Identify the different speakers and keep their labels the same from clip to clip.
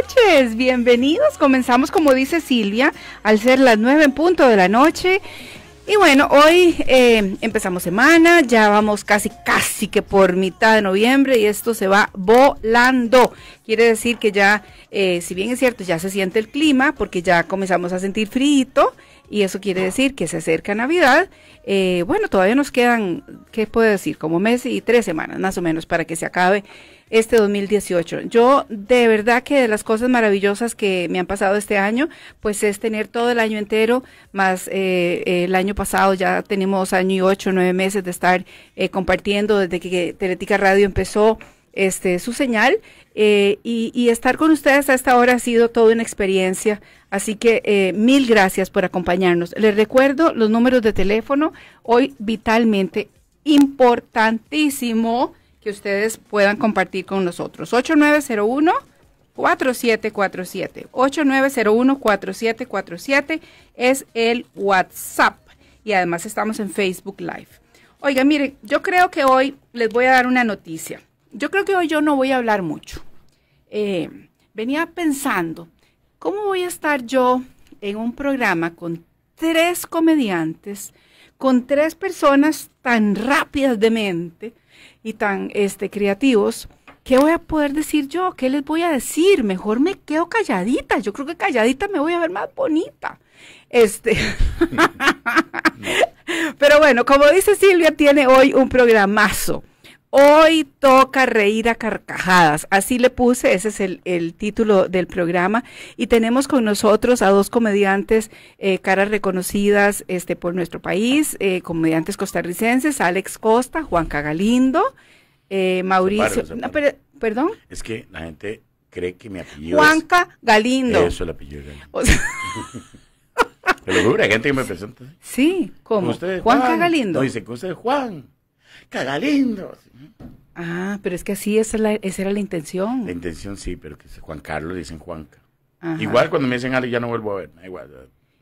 Speaker 1: noches, bienvenidos. Comenzamos, como dice Silvia, al ser las nueve en punto de la noche. Y bueno, hoy eh, empezamos semana, ya vamos casi, casi que por mitad de noviembre y esto se va volando. Quiere decir que ya, eh, si bien es cierto, ya se siente el clima porque ya comenzamos a sentir frito y eso quiere decir que se acerca Navidad. Eh, bueno, todavía nos quedan, ¿qué puedo decir? Como mes y tres semanas más o menos para que se acabe este 2018. Yo de verdad que de las cosas maravillosas que me han pasado este año, pues es tener todo el año entero, más eh, eh, el año pasado ya tenemos año y ocho, nueve meses de estar eh, compartiendo desde que Teletica Radio empezó este, su señal y, estar con ustedes a esta hora ha sido toda una experiencia. Así que mil gracias por acompañarnos. Les recuerdo los números de teléfono. Hoy vitalmente importantísimo que ustedes puedan compartir con nosotros. 8901 4747. 8901-4747 es el WhatsApp. Y además estamos en Facebook Live. Oiga, miren, yo creo que hoy les voy a dar una noticia. Yo creo que hoy yo no voy a hablar mucho. Eh, venía pensando, ¿cómo voy a estar yo en un programa con tres comediantes, con tres personas tan rápidas de mente, y tan este, creativos, ¿qué voy a poder decir yo? ¿Qué les voy a decir? Mejor me quedo calladita. Yo creo que calladita me voy a ver más bonita. Este. Mm. Pero bueno, como dice Silvia, tiene hoy un programazo. Hoy toca reír a carcajadas. Así le puse, ese es el, título del programa. Y tenemos con nosotros a dos comediantes, eh, caras reconocidas este, por nuestro país, eh, comediantes costarricenses, Alex Costa, Juanca Galindo, eh, Mauricio. perdón.
Speaker 2: Es que la gente cree que mi apellido. Juanca
Speaker 1: es... Galindo. Eso
Speaker 2: el apellido. hay gente que me presenta.
Speaker 1: Sí, ¿cómo? Juanca Galindo. No, dice que usted Juan lindo Ah, pero es que así esa, la, era la intención.
Speaker 2: La intención sí, pero que Juan Carlos dicen Juanca. Igual cuando me dicen Ale ya no vuelvo a ver, igual.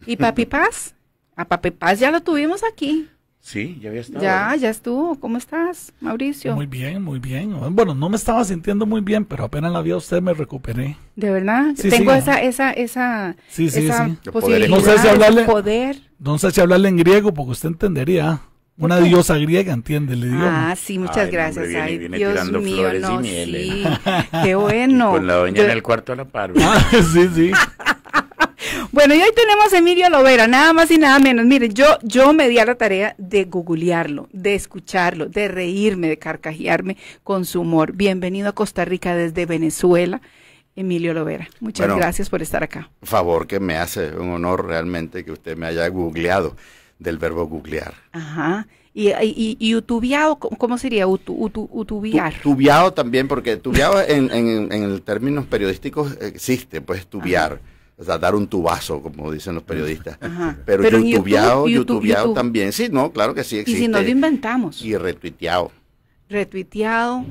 Speaker 1: ¿Y Papi Paz? A Papi Paz ya lo tuvimos aquí.
Speaker 3: Sí, ya había
Speaker 2: estado. Ya,
Speaker 1: ya estuvo. ¿Cómo estás, Mauricio? Muy
Speaker 3: bien, muy bien. Bueno, no me estaba sintiendo muy bien, pero apenas la vi a usted me recuperé. ¿De verdad? Tengo
Speaker 1: esa, esa, esa, sí, esa posibilidad, no sé si hablarle, poder.
Speaker 3: No sé si hablarle en griego porque usted entendería. Una diosa griega, entiende el
Speaker 1: idioma. Ah, sí, muchas gracias. Ay, Dios mío, no, Qué bueno. con la doña en el cuarto a la
Speaker 2: par. Ah, sí, sí.
Speaker 1: Bueno, y hoy tenemos a Emilio Lovera, nada más y nada menos. Mire, yo, yo me di a la tarea de googlearlo, de escucharlo, de reírme, de carcajearme con su humor. Bienvenido a Costa Rica desde Venezuela, Emilio Lovera. Muchas gracias por estar acá.
Speaker 4: Favor que me hace, un honor realmente que usted me haya googleado del verbo googlear.
Speaker 1: Ajá. ¿Y, y, y cómo sería? Utu, utu, utubiar.
Speaker 4: también, porque tubiado en, en, términos periodísticos existe, pues tubiar. O sea, dar un tubazo, como dicen los periodistas.
Speaker 1: Ajá. Pero, youtubeado,
Speaker 4: también. Sí, no, claro que sí existe. Y si no lo
Speaker 1: inventamos.
Speaker 4: Y retuiteado.
Speaker 1: Retuiteado.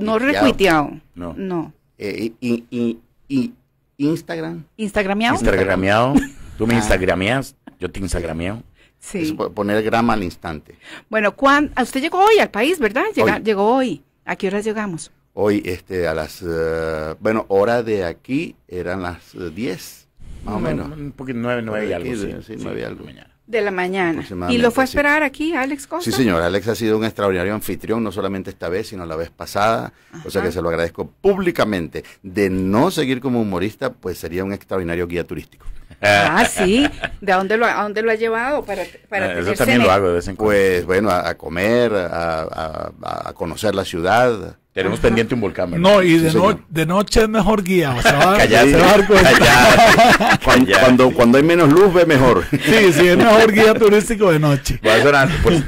Speaker 1: No retuiteado. No. No. Eh, y, y, y, Instagram. Instagrameado.
Speaker 4: Instagrameado. Tú me ah. instagrameas. Yo te insagrameo, Sí. poner grama al instante.
Speaker 1: Bueno, ah, usted llegó hoy al país, ¿verdad? Llegó hoy. ¿A qué horas llegamos?
Speaker 4: Hoy, este, a las, eh, bueno, hora de aquí eran las 10, eh, más o menos. Un poquito, 9, nueve, algo. Mañana
Speaker 1: de la mañana. ¿Y lo fue a esperar aquí, Alex Costa? Sí,
Speaker 4: señor. Alex ha sido un extraordinario anfitrión, no solamente esta vez, sino la vez pasada. O sea que se lo agradezco públicamente. De no seguir como humorista, pues sería un extraordinario guía turístico. Ah, sí.
Speaker 1: ¿De dónde lo, a dónde lo ha llevado? Ah, eso también lo hago
Speaker 4: de vez Pues bueno, a, comer, a, conocer la ciudad. Tenemos pendiente un volcán. No, y de,
Speaker 3: noche es mejor guía. O sea,
Speaker 4: cuando, cuando, cuando, hay menos luz ve mejor. Sí, sí, es mejor guía
Speaker 3: turístico de noche.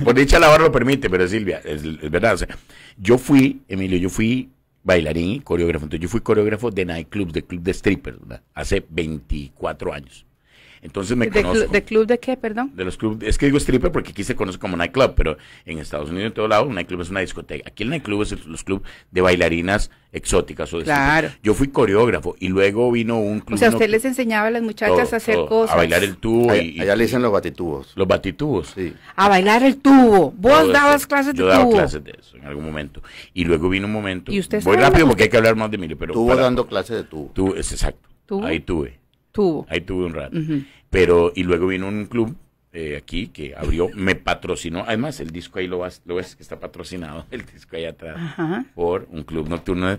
Speaker 4: Por, dicha la lo permite, pero
Speaker 2: Silvia, es, es verdad. O sea, yo fui, Emilio, yo fui bailarín y coreógrafo. Entonces yo fui coreógrafo de nightclubs, de club de strippers, hace 24 años. Entonces me de
Speaker 1: ¿De club de qué, perdón?
Speaker 2: De los clubes, es que digo stripper porque aquí se conoce como nightclub, pero en Estados Unidos, en todo lado, un nightclub es una discoteca. Aquí el nightclub es los clubes de bailarinas exóticas. O de claro. Yo fui coreógrafo y luego vino un club. O sea, usted
Speaker 1: les enseñaba a las muchachas a hacer cosas. A bailar el
Speaker 2: tubo. Allá, le dicen los batitubos. Los batitubos. Sí.
Speaker 1: A bailar el tubo. Vos dabas clases de tubo. Yo daba clases
Speaker 2: de eso en algún momento. Y luego vino un momento. ¿Y usted Voy rápido porque hay que hablar más de Emilio. Pero Tuvo dando clases de tubo. tú es exacto. Ahí tuve. Tuvo. Ahí tuve un rato. Pero, y luego vino un club eh, aquí que abrió, me patrocinó. Además, el disco ahí lo, vas, lo ves que está patrocinado, el disco ahí atrás, por un club nocturno.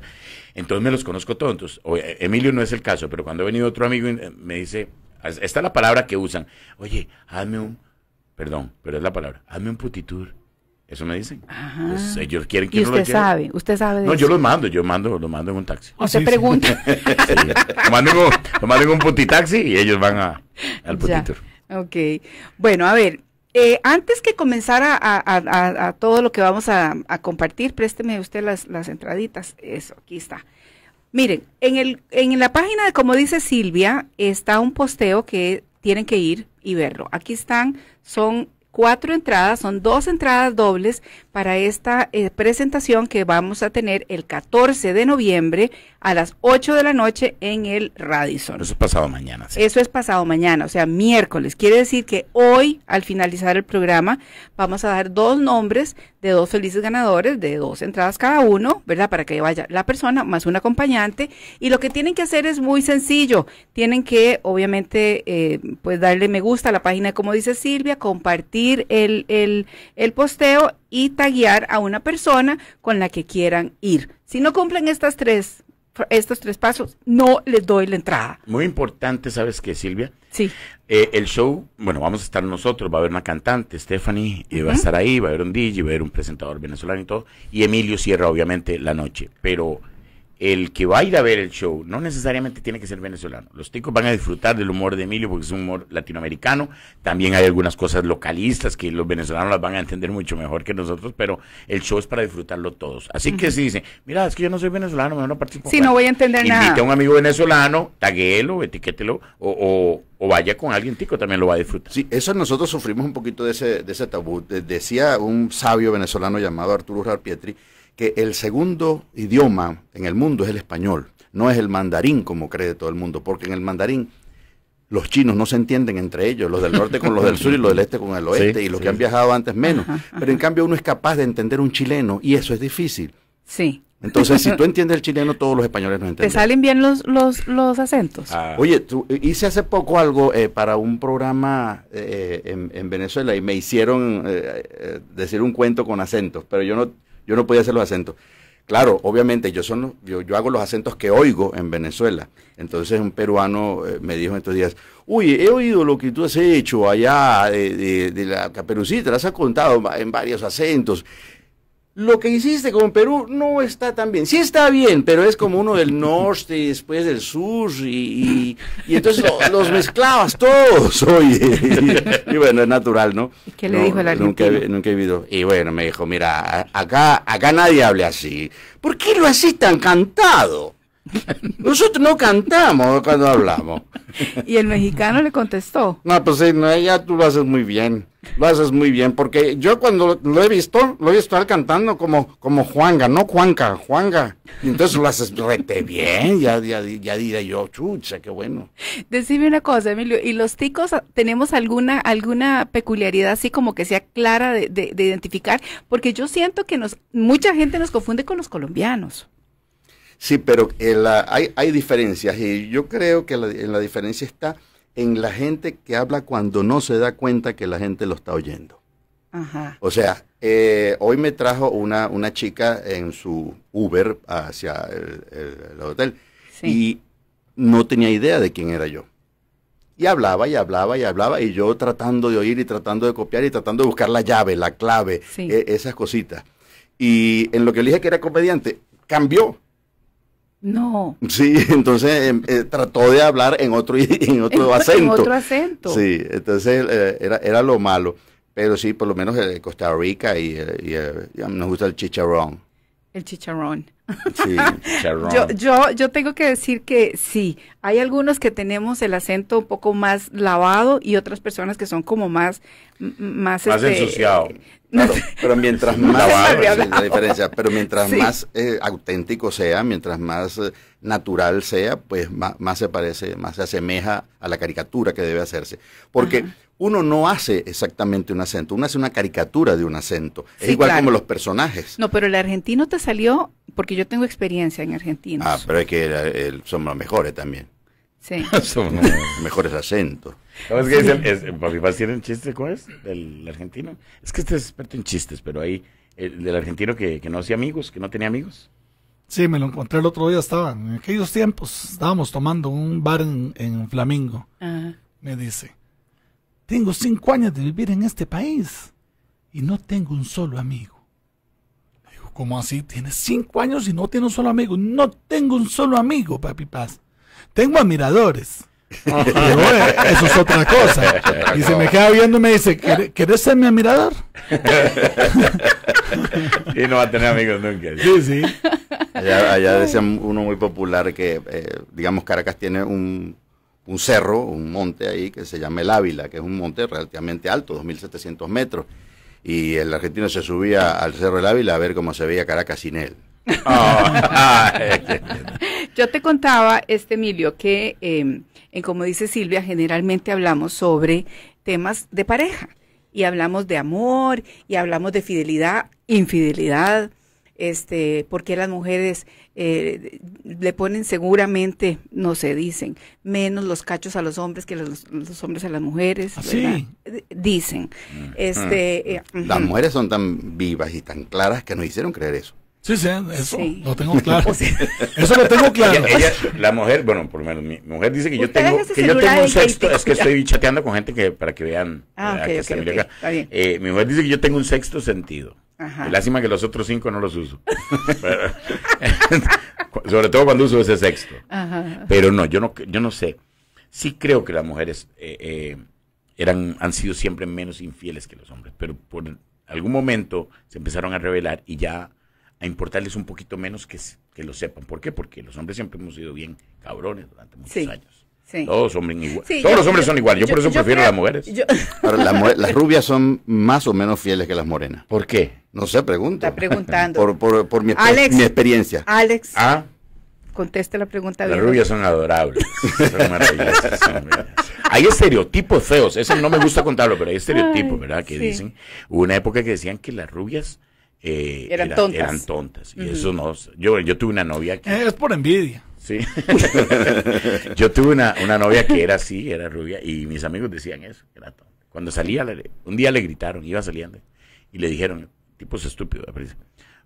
Speaker 2: Entonces me los conozco todos. Eh, Emilio no es el caso, pero cuando ha venido otro amigo eh, me dice, esta es la palabra que usan. Oye, hazme un, perdón, pero es la palabra, hazme un putitur. Eso me dicen. Pues, eh, ellos quieren que ¿Y usted sabe,
Speaker 1: usted sabe de No, yo lo
Speaker 2: mando, yo mando, lo mando en un taxi. O se pregunta. Lo, mando en un, putitaxi y ellos van a, al putito.
Speaker 1: Ok. Bueno, a ver, eh, antes que comenzar a, todo lo que vamos a, compartir, présteme usted las, las, entraditas. Eso, aquí está. Miren, en, el, en la página de Como dice Silvia está un posteo que tienen que ir y verlo. Aquí están, son cuatro entradas, son dos entradas dobles para esta eh, presentación que vamos a tener el 14 de noviembre a las 8 de la noche en el Radisson.
Speaker 2: Eso es pasado mañana.
Speaker 1: Eso es pasado mañana, o sea, miércoles. Quiere decir que hoy, al finalizar el programa, vamos a dar dos nombres de dos felices ganadores, de dos entradas cada uno, ¿verdad? Para que vaya la persona más un acompañante. Y lo que tienen que hacer es muy sencillo. Tienen que, obviamente, eh, pues darle me gusta a la página, como dice Silvia, compartir el, el, posteo y taguear a una persona con la que quieran ir. Si no cumplen estas tres, estos tres pasos, no les doy la entrada.
Speaker 2: Muy importante, ¿sabes qué, Silvia? Sí. Eh, el show, bueno, vamos a estar nosotros, va a haber una cantante, Stephanie, va a estar ahí, va a haber un DJ, va a haber un presentador venezolano y todo, y Emilio cierra obviamente la noche, pero el que va a ir a ver el show no necesariamente tiene que ser venezolano. Los ticos van a disfrutar del humor de Emilio porque es un humor latinoamericano. También hay algunas cosas localistas que los venezolanos las van a entender mucho mejor que nosotros, pero el show es para disfrutarlo todos. Así que si dicen, mira, es que yo no soy venezolano, mejor no participo. Sí, Si no voy a entender nada. Invite a un amigo venezolano, taguéelo, etiquételo o, o, vaya con alguien tico, también
Speaker 4: lo va a disfrutar. Sí, eso nosotros sufrimos un poquito de ese, de tabú. decía un sabio venezolano llamado Arturo Rarpietri, que el segundo idioma en el mundo es el español, no es el mandarín como cree todo el mundo, porque en el mandarín los chinos no se entienden entre ellos, los del norte con los del sur y los del este con el oeste, y los que han viajado antes menos. Pero en cambio uno es capaz de entender un chileno y eso es difícil. Sí. Entonces, si tú entiendes el chileno, todos los españoles no entienden. ¿Te
Speaker 1: salen bien los, los, los acentos?
Speaker 4: Ah. Oye, eh, hice hace poco algo eh, para un programa eh, en, Venezuela y me hicieron decir un cuento con acentos, pero yo no yo no podía hacer los acentos. Claro, obviamente, yo, son, yo, hago los acentos que oigo en Venezuela. Entonces un peruano eh, me dijo en estos días, uy, he oído lo que tú has hecho allá eh, de, de la caperucita, las has contado en varios acentos lo que hiciste con Perú no está tan bien. Sí está bien, pero es como uno del norte y después del sur y, entonces los mezclabas todos, oye. Y, bueno, es natural, ¿no? ¿Qué le dijo el Nunca, he vivido. Y bueno, me dijo, mira, acá, acá nadie habla así. ¿Por qué lo haces tan cantado? Nosotros no cantamos cuando hablamos.
Speaker 1: Y el mexicano le contestó.
Speaker 4: No, pues sí, no, ya tú lo haces muy bien. Lo haces muy bien, porque yo cuando lo, he visto, lo he visto estar cantando como, como Juanga, no Juanca, Juanga. Y entonces lo haces rete bien, ya, ya, ya diré yo, chucha, qué bueno.
Speaker 1: Decime una cosa, Emilio, ¿y los ticos tenemos alguna, alguna peculiaridad así como que sea clara de, de identificar? Porque yo siento que nos, mucha gente nos confunde con los colombianos.
Speaker 4: Sí, pero eh, hay, hay, diferencias y yo creo que la, diferencia está en la gente que habla cuando no se da cuenta que la gente lo está oyendo. Ajá. O sea, eh, hoy me trajo una, una chica en su Uber hacia el, hotel y no tenía idea de quién era yo. Y hablaba y hablaba y hablaba y yo tratando de oír y tratando de copiar y tratando de buscar la llave, la clave, e, esas cositas. Y en lo que le dije que era comediante, cambió. No. Sí, entonces em, eh, trató de hablar en otro, otro acento. En otro
Speaker 1: acento.
Speaker 4: Sí, entonces eh, era, era, lo malo. Pero sí, por lo menos eh, Costa Rica y, y, y nos gusta el chicharrón
Speaker 1: chicharrón. yo, yo, tengo que decir que sí, hay algunos que tenemos el acento un poco más lavado y otras personas que son como más... Más, más este, ensuciado.
Speaker 4: Eh, pero mientras más... la diferencia, pero mientras más eh, auténtico sea, mientras más eh, natural sea, pues más, se parece, más se asemeja a la caricatura que debe hacerse. Porque uno no hace exactamente un acento, uno hace una caricatura de un acento. igual como los personajes.
Speaker 1: No, pero el argentino te salió, porque yo tengo experiencia en argentinos. Ah,
Speaker 4: pero es que el, son los mejores también. Sí. son mejores acentos. ¿Sabes qué dicen?
Speaker 2: es el, tienen chistes, ¿Cuál es? Eh, el argentino. Es que este es experto en chistes, pero ahí, el, del argentino que, no hacía amigos, que no tenía amigos.
Speaker 3: Sí, me lo encontré el otro día, estaba, en aquellos tiempos, estábamos tomando un bar en, en Flamingo. Me dice, tengo cinco años de vivir en este país y no tengo un solo amigo. Le digo, ¿cómo así? Tienes cinco años y no tienes un solo amigo. No tengo un solo amigo, papi Paz. Tengo admiradores. Ah. eso es otra cosa. Y se me queda viendo y me dice, ¿querés ser mi admirador?
Speaker 4: y no va a tener amigos nunca. ¿sí? Sí, Allá, allá uno muy popular que, eh, digamos, Caracas tiene un un cerro, un monte ahí que se llama el Ávila, que es un monte relativamente alto, 2.700 metros. Y el argentino se subía al cerro del Ávila a ver cómo se veía Caracas sin él.
Speaker 1: Yo te contaba, este Emilio, que em, en como dice Silvia, generalmente hablamos sobre temas de pareja y hablamos de amor y hablamos de fidelidad, infidelidad, este, porque las mujeres eh, le ponen seguramente, no se sé, dicen, menos los cachos a los hombres que los, hombres a las mujeres. ¿Ah, dicen. Mm. Este, mm. Eh, las mujeres
Speaker 4: son tan vivas y tan claras que nos hicieron creer eso.
Speaker 3: Sí,
Speaker 2: sí,
Speaker 1: eso lo tengo claro. eso lo tengo claro. la mujer,
Speaker 2: bueno, por lo menos mi mujer dice que yo tengo, que yo tengo un sexto, es que estoy chateando con gente que para que vean ah, eh, eh, mi mujer dice que yo tengo un sexto sentido. Lástima que los otros cinco no los uso. Sobre todo cuando uso ese sexto. Pero no, yo no, yo no sé. Sí creo que las mujeres eh, eh, eran, han sido siempre menos infieles que los hombres, pero por algún momento se empezaron a revelar y ya a importarles un poquito menos que, que lo sepan. ¿Por qué? Porque los hombres siempre hemos sido bien cabrones durante muchos años.
Speaker 4: Todos, hombres Todos los hombres son iguales. Yo, por eso prefiero las mujeres. las, rubias son más o menos fieles que las morenas. ¿Por qué? No sé, pregunta
Speaker 1: Está preguntando.
Speaker 4: por, por, mi, experiencia. Alex. ¿Ah?
Speaker 1: Conteste la pregunta. Las rubias
Speaker 2: son adorables. son maravillosas. hay estereotipos feos. Eso no me gusta contarlo, pero hay estereotipos, ¿verdad? Que dicen. Hubo una época que decían que las rubias eh, eran, tontas. Eran tontas. Y eso no. Yo, yo tuve una novia que. Es por envidia. yo tuve una, novia que era así, era rubia, y mis amigos decían eso. Era Cuando salía, un día le gritaron, iba saliendo, y le dijeron, tipos estúpidos,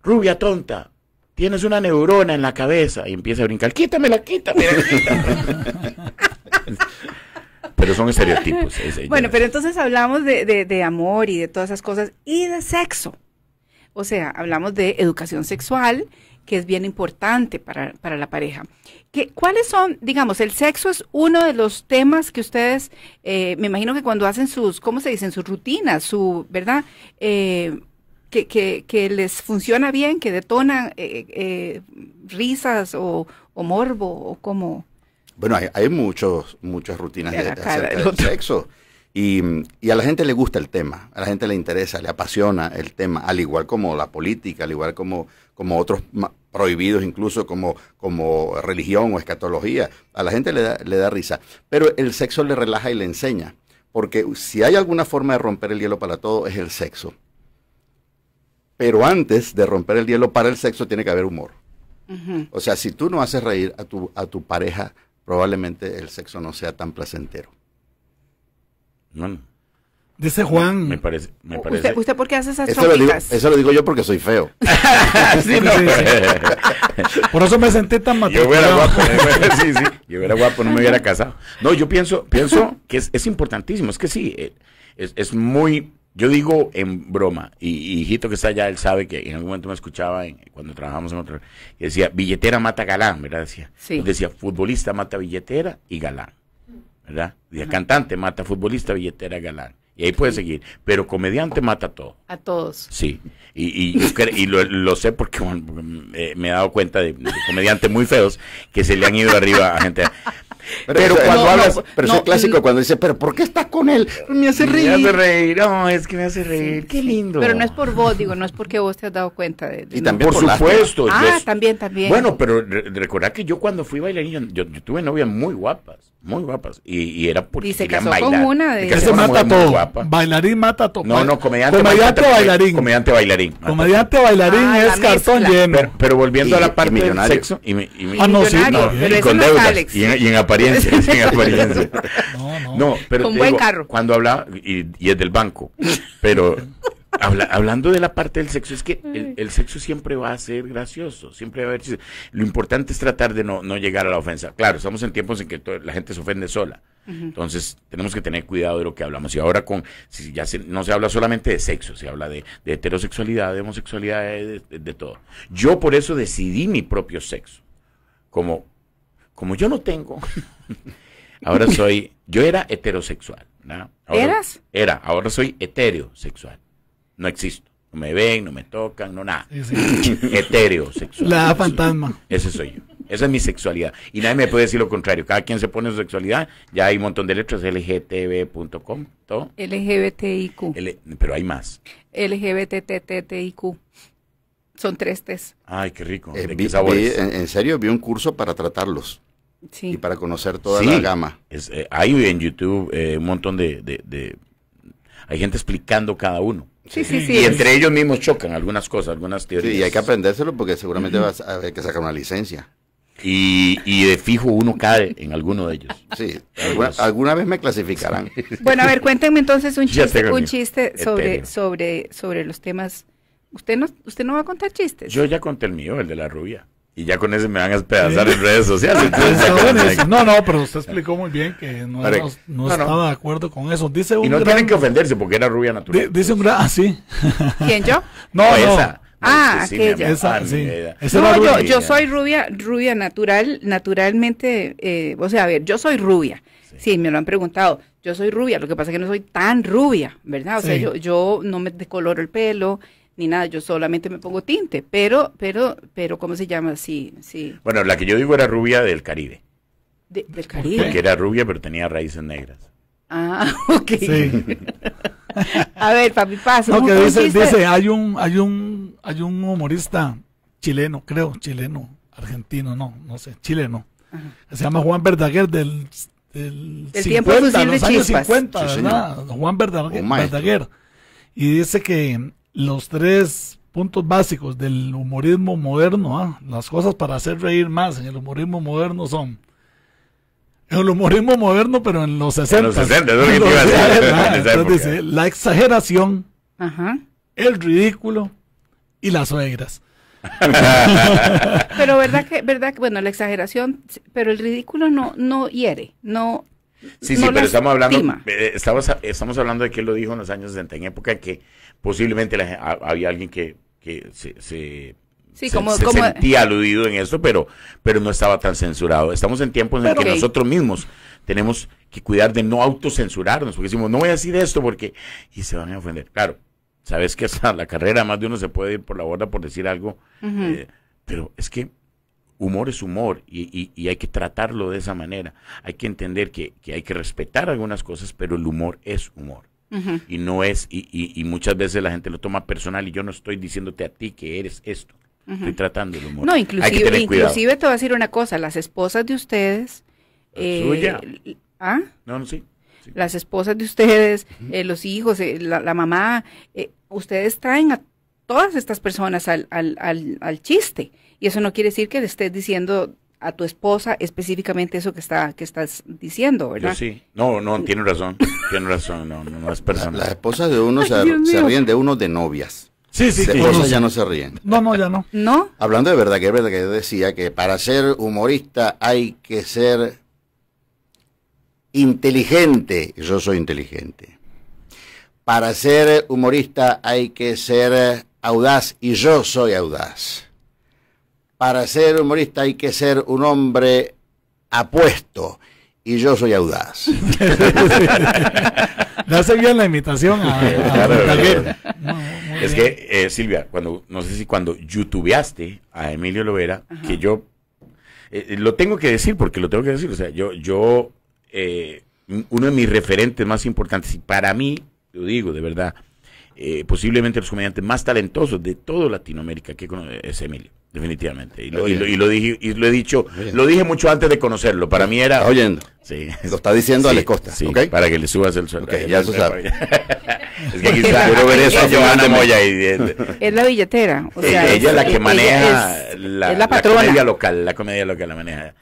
Speaker 2: rubia tonta, tienes una neurona en la cabeza. Y empieza a brincar, quítamela, quítamela, pero son estereotipos. bueno,
Speaker 1: pero entonces hablamos de, de, de amor y de todas esas cosas, y de sexo. O sea, hablamos de educación sexual, que es bien importante para, para la pareja. ¿Cuáles son, digamos, el sexo es uno de los temas que ustedes, eh, me imagino que cuando hacen sus, ¿cómo se dicen? Sus rutinas, su, ¿verdad? Eh, que, que, les funciona bien, que detonan eh, risas o, morbo o como...
Speaker 4: Bueno, hay, hay muchos, muchas rutinas de, hacer sexo. y, a la gente le gusta el tema, a la gente le interesa, le apasiona el tema, al igual como la política, al igual como como otros prohibidos incluso como, como religión o escatología. A la gente le da, le da risa, pero el sexo le relaja y le enseña, porque si hay alguna forma de romper el hielo para todo es el sexo. Pero antes de romper el hielo para el sexo tiene que haber humor. O sea, si tú no haces reír a tu, a tu pareja, probablemente el sexo no sea tan placentero. no dice Juan. Me parece.
Speaker 1: ¿Usted, por qué hace esas eso eso
Speaker 4: lo digo yo porque soy
Speaker 2: feo. Por eso me senté tan matado. Yo era guapo. Eh, sí, sí. Yo hubiera guapo, no me hubiera casado. No, yo pienso, pienso que es, importantísimo. Es que sí, eh, es, es, muy. Yo digo en broma, y, hijito que está allá, él sabe que en algún momento me escuchaba cuando trabajamos en otro. Y decía, billetera mata galán, ¿verdad? Decía, decía, futbolista mata billetera y galán, ¿verdad? Decía, cantante mata futbolista, billetera, galán y ahí puede seguir. Pero comediante mata a todo.
Speaker 1: A todos.
Speaker 2: Sí. Y, lo, sé porque eh, me he dado cuenta de, comediantes muy feos que se le han ido arriba a gente.
Speaker 4: Pero, eh, cuando hablas, pero es clásico cuando dice, pero ¿por qué estás con él? Me hace
Speaker 2: reír. Me hace reír, no, es que me hace reír,
Speaker 1: qué lindo. Pero no es por vos, digo, no es porque vos te has dado cuenta de, y también Por, supuesto. Ah, también, también. Bueno,
Speaker 2: pero recuerda que yo cuando fui bailarín, yo tuve novias muy guapas. Muy guapas. Y, y era porque y se casó con una de ellas. Se mata todo.
Speaker 3: Bailarín mata todo. No, no, comediante, bailarín.
Speaker 2: Comediante ah, bailarín.
Speaker 3: Comediante bailarín es cartón lleno.
Speaker 2: Pero, volviendo a la parte del sexo. Y, ah, no, sí. y con deudas. Y, en, apariencia. no, no. pero, con buen carro. Cuando hablaba, y es del banco. Pero hablando de la parte del sexo, es que el, sexo siempre va a ser gracioso, siempre va a haber Lo importante es tratar de no, llegar a la ofensa. Claro, estamos en tiempos en que la gente se ofende sola. Entonces, tenemos que tener cuidado de lo que hablamos. Y ahora con, si ya no se habla solamente de sexo, se habla de, heterosexualidad, de homosexualidad, de, todo. Yo por eso decidí mi propio sexo. Como, como yo no tengo, ahora soy, yo era heterosexual. ¿Eras? Era, ahora soy heterosexual no existo. No me ven, no me tocan, no nada. Etéreo sexual.
Speaker 3: La fantasma.
Speaker 2: Ese soy yo. Esa es mi sexualidad. Y nadie me puede decir lo contrario. Cada quien se pone su sexualidad. Ya hay un montón de letras. LGTB.com.
Speaker 1: LGBTIQ.
Speaker 4: pero hay más.
Speaker 1: LGBTTTIQ. Son tres T's.
Speaker 4: Ay, qué rico. Eh, en, serio, vi un curso para tratarlos. Sí. Y para conocer toda la gama. Eh, hay en YouTube eh, un montón de...
Speaker 2: Hay gente explicando cada uno.
Speaker 4: Sí, sí, sí. Y entre
Speaker 2: ellos mismos chocan algunas cosas,
Speaker 4: algunas teorías. y hay que aprendérselo porque seguramente vas a que sacar una licencia. Y, y, de fijo uno cae en alguno de ellos. Sí, alguna, vez me clasificarán.
Speaker 1: Bueno, a ver, cuéntenme entonces un chiste, un chiste sobre, sobre, sobre los temas. ¿Usted no, ¿Usted no va a contar chistes? Yo
Speaker 2: ya conté el mío, el de la rubia. Y ya con ese me van a despedazar en redes sociales.
Speaker 3: no, no, pero usted explicó muy bien que no, estaba de acuerdo con eso. Dice un y no tienen que ofenderse
Speaker 2: porque era rubia natural. dice un
Speaker 3: gran... Ah, sí. ¿Quién, yo?
Speaker 2: Pues no, Esa.
Speaker 1: Ah, sí, aquella. Esa, sí.
Speaker 2: no, yo, yo, soy
Speaker 1: rubia, rubia natural, naturalmente, eh, o sea, a ver, yo soy rubia. Sí. me lo han preguntado. Yo soy rubia, lo que pasa es que no soy tan rubia, ¿verdad? O sea, yo, yo no me decoloro el pelo, ni nada, yo solamente me pongo tinte, pero, pero, pero, ¿cómo se llama? Sí, sí.
Speaker 2: Bueno, la que yo digo era rubia del Caribe.
Speaker 1: del Caribe. Que
Speaker 2: era rubia, pero tenía raíces negras.
Speaker 1: Ah, ok. Sí. A ver, papi, pasa. No, que dice, dice,
Speaker 3: hay un, hay un, hay un humorista chileno, creo, chileno, argentino, no, no sé, chileno. Se llama Juan Verdaguer del, del El 50, tiempo de los años 50, Juan Verdaguer. Y dice que los tres puntos básicos del humorismo moderno, ¿ah? las cosas para hacer reír más en el humorismo moderno son el humorismo moderno, pero en los 60. En los Entonces la exageración, el ridículo y las suegras.
Speaker 1: pero verdad que, verdad que, bueno, la exageración, pero el ridículo no, no hiere, no Sí, sí, pero estamos hablando,
Speaker 2: eh, estamos, hablando de que él lo dijo en los años 60, en época que posiblemente había alguien que, se,
Speaker 1: sentía
Speaker 2: aludido en eso, pero, pero no estaba tan censurado. Estamos en tiempos en los que nosotros mismos tenemos que cuidar de no autocensurarnos, porque decimos, no voy a decir esto porque... Y se van a ofender. Claro, sabes que hasta la carrera más de uno se puede ir por la borda por decir algo, eh, pero es que humor es humor y, hay que tratarlo de esa manera. Hay que entender que, hay que respetar algunas cosas, pero el humor es humor. Y no es, y, muchas veces la gente lo toma personal y yo no estoy diciéndote a ti que eres esto.
Speaker 1: Estoy tratando el humor. No, inclusive, te voy a decir una cosa, las esposas de ustedes... Eh, ¿Ah? No, no, sí. Las esposas de ustedes, eh, los hijos, eh, la, mamá, eh, ustedes traen a todas estas personas al, al chiste. Y eso no quiere decir que le estés diciendo a tu esposa específicamente eso que está que estás diciendo, ¿verdad? sí.
Speaker 4: No, no, tiene razón. tiene razón, no, no, es personal. Las esposas de uno se, ríen de uno de novias. Sí, sí, de Esposas ya no se ríen.
Speaker 3: No, no, ya no. ¿No?
Speaker 4: Hablando de verdad, que es verdad que yo decía que para ser humorista hay que ser inteligente. Yo soy inteligente. Para ser humorista hay que ser audaz y yo soy audaz para ser humorista hay que ser un hombre apuesto y yo soy audaz. no hace bien la imitación. a, Es que, eh, Silvia, cuando, no sé
Speaker 2: si cuando youtubeaste a Emilio Lovera, que yo eh, eh, lo tengo que decir porque lo tengo que decir. O sea, yo, yo uno de mis referentes más importantes, y para mí, lo digo de verdad, posiblemente los comediantes más talentosos de toda Latinoamérica, que es Emilio. Definitivamente. Y lo, y lo, y lo, dije, y lo he dicho, lo dije mucho antes de conocerlo. Para mí era. Está oyendo. Sí. Lo está diciendo a Alex Costa. Sí, Para que le subas el sueldo. Okay, ya eso sabe.
Speaker 1: es que se quiero ver eso a Joana Moya. Y,
Speaker 2: es la billetera. ella es la que maneja la, la, comedia local. La comedia local la maneja.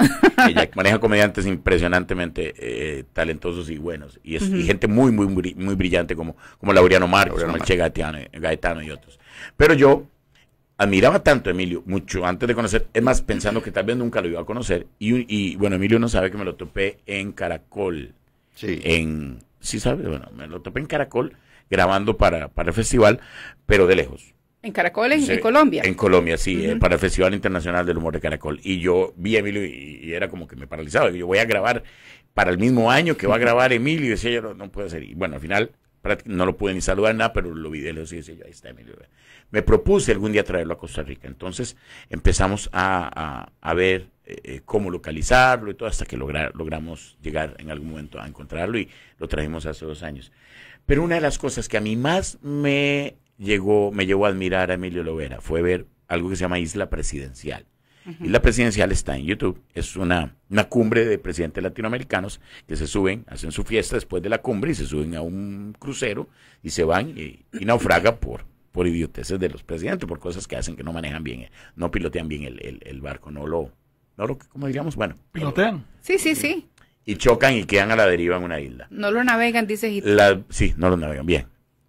Speaker 2: ella maneja comediantes impresionantemente eh, talentosos y buenos. Y, es, gente muy, muy, muy brillante como, como Laureano Marcos, Laureano como Gaetano y otros. Pero yo admiraba tanto a Emilio, mucho antes de conocer, es más, pensando que tal vez nunca lo iba a conocer. Y, bueno, Emilio no sabe que me lo topé en Caracol. Sí. En, sí, sabe, bueno, me lo topé en Caracol grabando para, para el festival, pero de lejos.
Speaker 1: En Caracol, en, Colombia. En Colombia, sí, eh, para
Speaker 2: el Festival Internacional del Humor de Caracol. Y yo vi a Emilio y, era como que me paralizaba. Yo voy a grabar para el mismo año que va a grabar Emilio. Y decía yo, no, puede ser. Y bueno, al final no lo pude ni saludar nada, pero lo vi de lejos y decía yo, ahí está Emilio me propuse algún día traerlo a Costa Rica. Entonces empezamos a, ver eh, eh, cómo localizarlo y todo hasta que logramos llegar en algún momento a encontrarlo y lo trajimos hace dos años. Pero una de las cosas que a mí más me llegó, me llevó a admirar a Emilio Lovera fue ver algo que se llama Isla Presidencial. Isla Presidencial está en YouTube, es una, cumbre de presidentes latinoamericanos que se suben, hacen su fiesta después de la cumbre y se suben a un crucero y se van y, y naufraga por por idioteces de los presidentes, por cosas que hacen que no manejan bien, no pilotean bien el, barco, no lo, no lo, como diríamos, bueno. Pilotean.
Speaker 1: Sí, sí, sí.
Speaker 2: Y chocan y quedan a la deriva en una isla.
Speaker 1: No lo navegan, dice La,
Speaker 2: sí, no lo navegan, bien.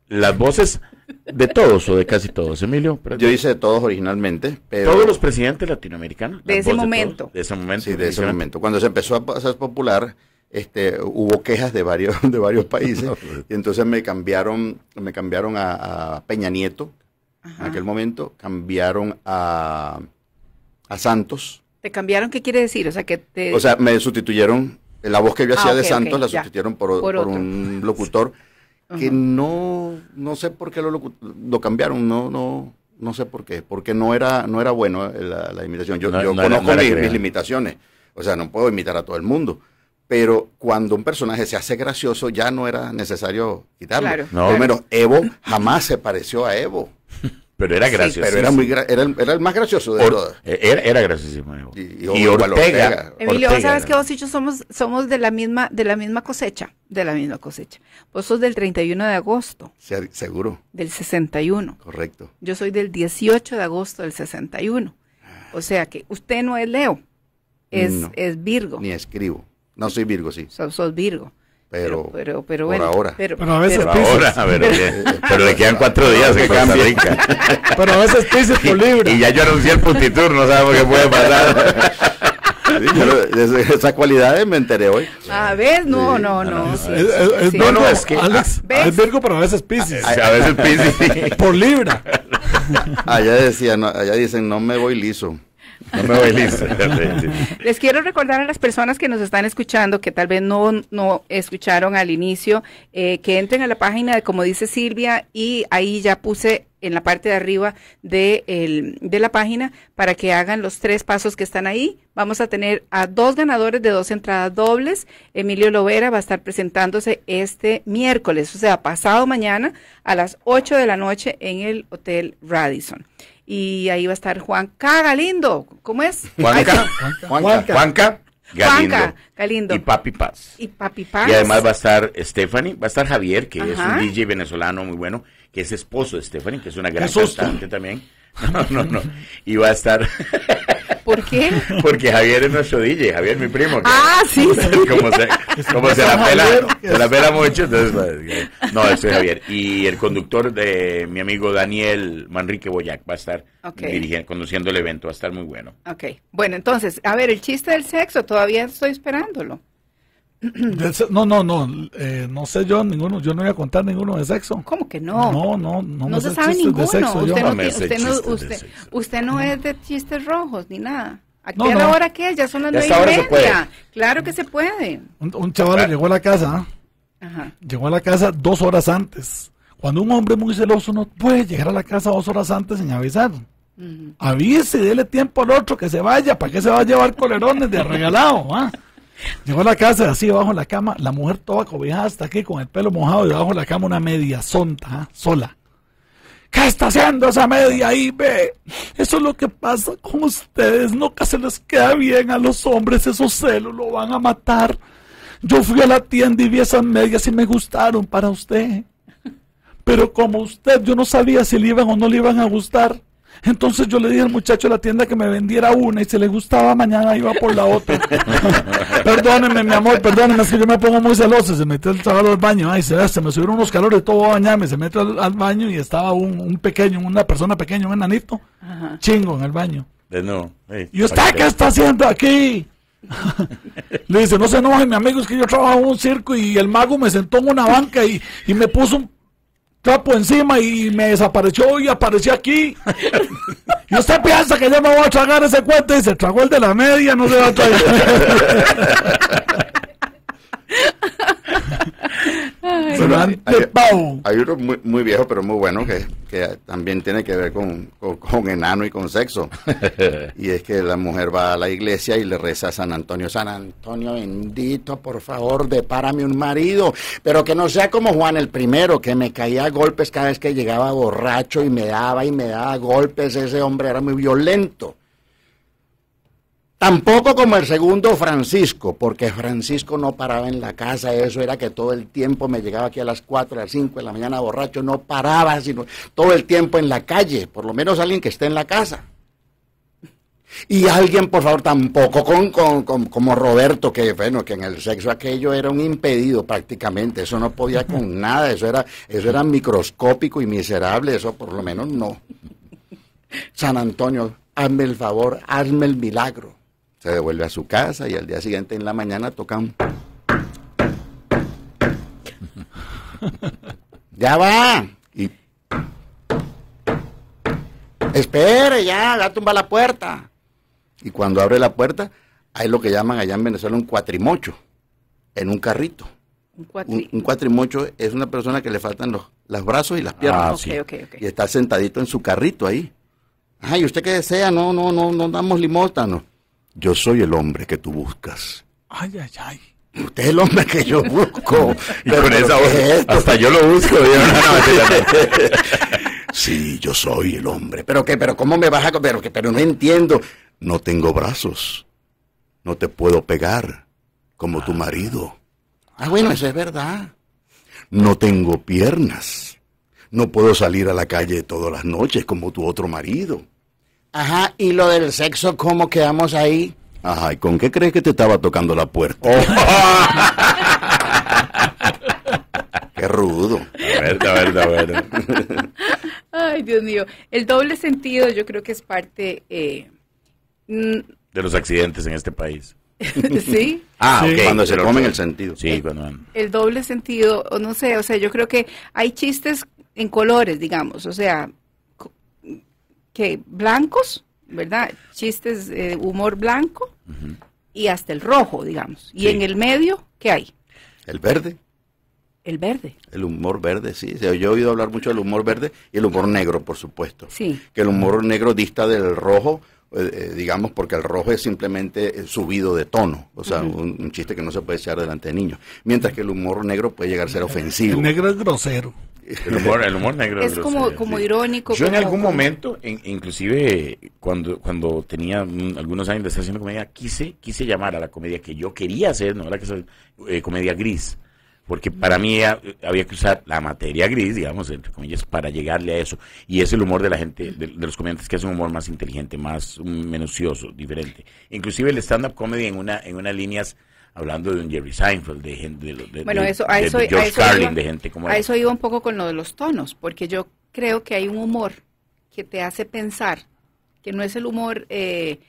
Speaker 2: Las voces de todos o de casi todos, Emilio. Yo hice de todos
Speaker 4: originalmente, pero... Todos los presidentes latinoamericanos. De ese momento. De, ese momento. Sí, de ese momento. Cuando se empezó a pasar popular este, hubo quejas de varios, de varios países. Pues. y entonces me cambiaron, me cambiaron a, Peña Nieto. En aquel momento cambiaron a, a Santos.
Speaker 1: ¿Te cambiaron qué quiere decir? O sea, que te... O sea,
Speaker 4: me sustituyeron, la voz que yo hacía ah, de Santos la sustituyeron por, por, un locutor que no, no sé por qué lo, lo cambiaron, no, no, no sé por qué, porque no era, no era bueno eh, la, imitación. Yo, conozco mis, limitaciones, o sea, no puedo imitar a todo el mundo pero cuando un personaje se hace gracioso ya no era necesario quitarlo. no. menos Evo jamás se pareció a Evo. Pero era gracioso. pero era, muy era, el, más gracioso de todos. Eh, era, era graciosísimo. Evo. Y, Ortega, Emilio, ¿sabes qué?
Speaker 1: Vos dicho somos, somos de, la misma, de la misma cosecha. De la misma cosecha. Vos sos del 31 de agosto. seguro. Del 61. Correcto. Yo soy del 18 de agosto del 61. O sea que usted no es Leo. Es, es Virgo.
Speaker 4: Ni escribo. No, soy Virgo, sí.
Speaker 1: Sos, sos Virgo. Pero, pero, pero, pero por ahora. Pero, pero, a veces por ahora, pero, pero, le quedan cuatro días que cambia. Rica.
Speaker 4: pero a veces Pisces por libre. Y, ya yo anuncié el puntitur, no sabemos qué puede pasar. pero esas cualidades me enteré hoy.
Speaker 1: A ver, no, no, ah, no. no, no, es
Speaker 4: que. Alex, ah, es Virgo, pero a veces Pisces. A, veces Pisces. Por Libra. Allá, decía, no, allá dicen, no me voy liso.
Speaker 1: Les quiero recordar a las personas que nos están escuchando, que tal vez no, no escucharon al inicio, eh, que entren a la página de como dice Silvia y ahí ya puse en la parte de arriba de, de la página para que hagan los tres pasos que están ahí. Vamos a tener a dos ganadores de dos entradas dobles. Emilio Lovera va a estar presentándose este miércoles, o sea, pasado mañana a las 8 de la noche en el Hotel Radisson. Y ahí va a estar Juanca Galindo. ¿Cómo es? Juanca.
Speaker 2: Juanca. Juanca. Galindo. Y Papi Paz.
Speaker 1: Y Papi Paz. Y además va a
Speaker 2: estar Stephanie, va a estar Javier, que es un DJ venezolano muy bueno, que es esposo de Stephanie, que es una gran cantante también. Y va a estar ¿Por qué? Porque Javier es nuestro DJ, Javier mi primo.
Speaker 1: ah, sí. Como, Se, como se, la pela, la pela mucho, entonces, pues, no, eso es Javier.
Speaker 2: Y el conductor de mi amigo Daniel Manrique Boyac va a estar conduciendo el evento, va a estar muy bueno.
Speaker 1: Ok, bueno, entonces, a ver, el chiste del sexo, todavía estoy esperándolo.
Speaker 3: No, no, no, eh, no sé yo ninguno, yo no voy a contar ninguno de sexo. ¿Cómo que no? No, no, no, no se sabe ninguno. De sexo, usted, No,
Speaker 1: usted, no es de chistes rojos ni nada. ¿A qué hora que Ya son las nueve y media. Claro que se puede.
Speaker 3: Un, chaval llegó a la casa, ¿ah? Ajá. llegó a la casa dos horas antes. Cuando un hombre muy celoso no puede llegar a la casa dos horas antes sin avisar. Avise, dele tiempo al otro que se vaya, ¿para qué se va a llevar colerones de regalado? ¿ah? Llegó a la casa, así debajo de la cama, la mujer toda cobijada hasta aquí, con el pelo mojado, debajo de la cama una media sonta, ah, sola. ¿Qué está haciendo esa media ahí, ve? Eso es lo que pasa con ustedes. Nunca se les queda bien a los hombres esos celos, lo van a matar. Yo fui a la tienda y vi esas medias y me gustaron para usted. Pero como usted, yo no sabía si le iban o no le iban a gustar. Entonces yo le dije al muchacho de la tienda que me vendiera una y si le gustaba mañana iba por la otra. Perdóneme, mi amor, perdóneme. es que yo me pongo muy celoso. Se metió el chaval al baño, ay, se, se me subieron unos calores, todo bañame, Se metió al, baño y estaba un, pequeño, una persona pequeña, un enanito, chingo en el baño.
Speaker 2: De nuevo. ¿Y usted qué está
Speaker 3: haciendo aquí? le dice, no se enojen, mi amigo, es que yo trabajo en un circo y el mago me sentó en una banca y, y me puso un trapo encima y me desapareció y aparecí aquí. Y usted piensa que yo me voy a tragar ese cuento y se tragó el de la media, no se va a traer.
Speaker 4: hay, uno muy, viejo, pero muy bueno, que, también tiene que ver con, con, enano y con sexo. Y es que la mujer va a la iglesia y le reza a San Antonio, San Antonio bendito, por favor, depárame un marido, pero que no sea como Juan el primero, que me caía a golpes cada vez que llegaba borracho y me daba y me daba golpes, ese hombre era muy violento. Tampoco como el segundo Francisco, porque Francisco no paraba en la casa, eso era que todo el tiempo me llegaba aquí a las 4, a las 5 de la mañana borracho, no paraba, sino todo el tiempo en la calle, por lo menos alguien que esté en la casa. Y alguien, por favor, tampoco con, como Roberto, que bueno, que en el sexo aquello era un impedido prácticamente, eso no podía con nada, eso era, eso era microscópico y miserable, eso por lo menos no. San Antonio, hazme el favor, hazme el milagro se devuelve a su casa y al día siguiente en la mañana tocan... ya va. Y... Espere, ya, la tumba la puerta. Y cuando abre la puerta, hay lo que llaman allá en Venezuela un cuatrimocho, en un carrito. Un, cuatrimocho, es una persona que le faltan los, brazos y las ah, piernas. Y está sentadito en su carrito ahí. Ay, ¿usted qué desea? No, no, no, no damos no yo soy el hombre que tú buscas. Ay, ay, ay. Usted es el hombre que yo busco. hasta yo lo busco. sí, yo soy el hombre. Pero qué, pero cómo me vas a, pero que, pero no entiendo. No tengo brazos. No te puedo pegar como tu marido. Ah, bueno, eso es verdad. No tengo piernas. No puedo salir a la calle todas las noches como tu otro marido. Ajá, y lo del sexo, ¿cómo quedamos ahí? Ajá, ¿y con qué crees que te estaba tocando la puerta? Oh. qué rudo.
Speaker 1: A ver, a ver, a ver. Ay, Dios mío. El doble sentido yo creo que es parte... Eh, de
Speaker 2: los accidentes en este país.
Speaker 1: sí.
Speaker 4: Ah, ok. cuando se lo comen el sentido. Sí, cuando...
Speaker 1: El doble sentido, o no sé, o sea, yo creo que hay chistes en colores, digamos, o sea, que blancos, ¿verdad? Chistes, eh, humor blanco y hasta el rojo, digamos. Y en el medio, ¿qué hay? El verde. El verde.
Speaker 4: El humor verde, sí. Yo he oído hablar mucho del humor verde y el humor negro, por supuesto. Sí. Que el humor negro dista del rojo, eh, eh, digamos, porque el rojo es simplemente eh, subido de tono. O sea, un, un, chiste que no se puede echar delante de niños. Mientras que el humor negro puede llegar a ser ofensivo. El
Speaker 3: negro es grosero. El
Speaker 2: humor, el
Speaker 4: humor negro. Es como,
Speaker 1: irónico. Yo en algún momento,
Speaker 4: inclusive
Speaker 2: cuando, cuando tenía algunos años de estar haciendo comedia, quise, quise llamar a la comedia que yo quería hacer, no era que eh, comedia gris. Porque para mí había que usar la materia gris, digamos, entre comillas, para llegarle a eso. Y es el humor de la gente, de, los comediantes que es un humor más inteligente, más mm, minucioso, diferente. Inclusive el stand-up comedy en una, en unas líneas hablando de un Jerry Seinfeld, de gente de, bueno, George Carlin, gente como... A eso iba
Speaker 1: un poco con lo de los tonos, porque yo creo que hay un humor que te hace pensar, que no es el humor... Eh,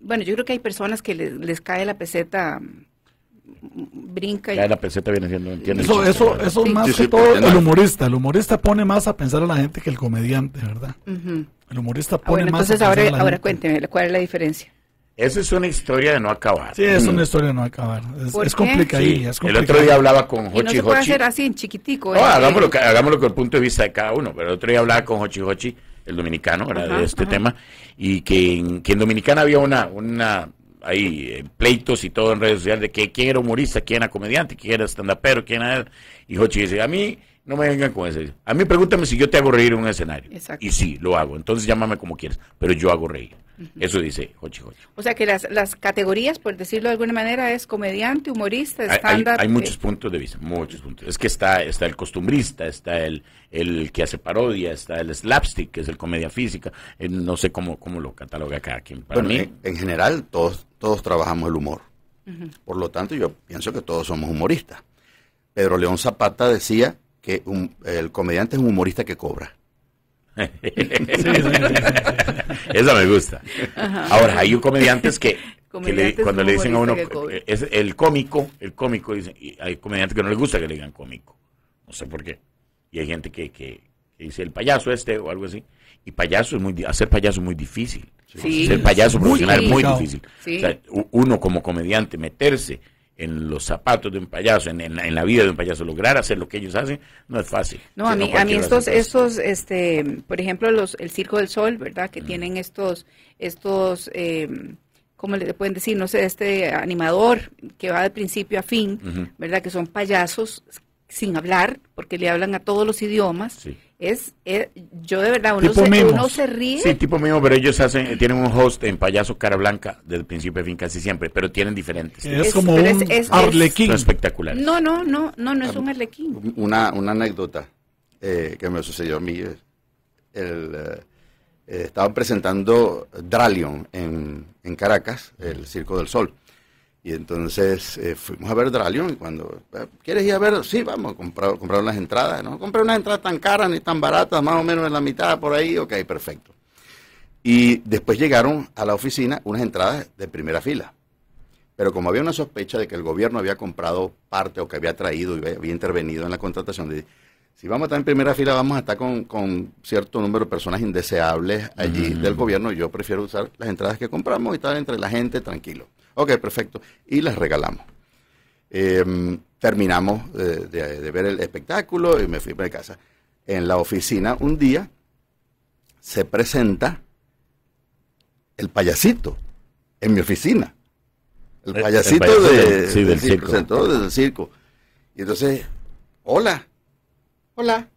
Speaker 1: bueno, yo creo que hay personas que les, cae la peseta mm, brinca y... la
Speaker 2: peseta viene siendo, Eso, eso, eso más que todo el humorista,
Speaker 3: el humorista pone más a pensar a la gente que el comediante, ¿verdad?
Speaker 1: El
Speaker 3: humorista ah, pone más
Speaker 1: entonces a ahora, a la ahora cuénteme, ¿cuál es la diferencia?
Speaker 2: Esa es una historia de no acabar. Sí, es una mm. historia de
Speaker 3: no
Speaker 1: acabar. Es, es complicadilla. El otro día hablaba
Speaker 2: con Hochi Hochi. No se puede
Speaker 1: así en chiquitico. ¿eh? hagámoslo,
Speaker 2: hagámoslo, con el punto de vista de cada uno. Pero el otro día hablaba con Hochi Hochi, el dominicano, de este tema, y que en, que en Dominicana había una, una ahí eh, pleitos y todo en redes sociales de que quién era humorista, quién era comediante, quién era stand-upero, quién era... Y Hochi dice, a mí no me vengan con ese. A mí pregúntame si yo te hago reír en un escenario. Exacto. Y sí, lo hago. Entonces llámame como quieras, pero yo hago reír. Eso dice Hochi Hochi.
Speaker 1: O sea que las, categorías, por decirlo de alguna manera, es comediante, humorista, estándar. Hay, muchos eh.
Speaker 2: puntos de vista, muchos puntos. Es que está, está el costumbrista, está el, el que hace parodia, está el slapstick, que es el comedia física. Eh, no sé cómo,
Speaker 4: cómo lo cataloga cada quien. Para mí, en, general, todos, todos trabajamos el humor. Por lo tanto, yo pienso que todos somos humoristas. Pedro León Zapata decía que el comediante es un humorista que cobra. Eso me gusta. Ahora, hay un comediantes que, cuando le dicen a uno, es
Speaker 2: el cómico, el cómico, dice, hay comediantes que no les gusta que le digan cómico. No sé por qué. Y hay gente que, que, dice el payaso este o algo así. Y payaso es muy, hacer payaso es muy difícil. Ser payaso profesional es muy difícil. O uno como comediante, meterse en los zapatos de un payaso, en, la, vida de un payaso, lograr hacer lo que ellos hacen no es fácil. No, a mí, a mí estos,
Speaker 1: estos, este, por ejemplo, los, el Circo del Sol, ¿verdad? Que tienen estos, estos, eh, ¿cómo le pueden decir? No sé, este animador que va de principio a fin, ¿verdad? Que son payasos sin hablar, porque le hablan a todos los idiomas. Sí. Es, eh, yo de verdad uno, se, uno se, ríe sí
Speaker 2: tipo mío, pero ellos hacen eh, tienen un host en payaso cara blanca del principio a fin casi siempre pero tienen diferentes es, como
Speaker 1: un arlequín
Speaker 4: espectacular
Speaker 1: no no no no no es un arlequín
Speaker 4: una una anécdota eh, que me sucedió a mí el, estaban presentando Dralion en, en Caracas el Circo del Sol y entonces eh, fuimos a ver Dralion y cuando, eh, ¿quieres ir a ver? Sí, vamos, comprar, comprar unas entradas, ¿no? Compré unas entradas tan caras ni tan baratas, más o menos en la mitad por ahí, ok, perfecto. Y después llegaron a la oficina unas entradas de primera fila. Pero como había una sospecha de que el gobierno había comprado parte o que había traído y había intervenido en la contratación, si vamos a estar en primera fila, vamos a estar con, cierto número de personas indeseables allí del gobierno. Yo prefiero usar las entradas que compramos y estar entre la gente tranquilo. Ok, perfecto. Y las regalamos. Em, terminamos de, ver el espectáculo y me fui para casa. En la oficina, un día, se presenta el payasito en mi oficina. El payasito, del, circo. Del circo. Y entonces, hola Hola,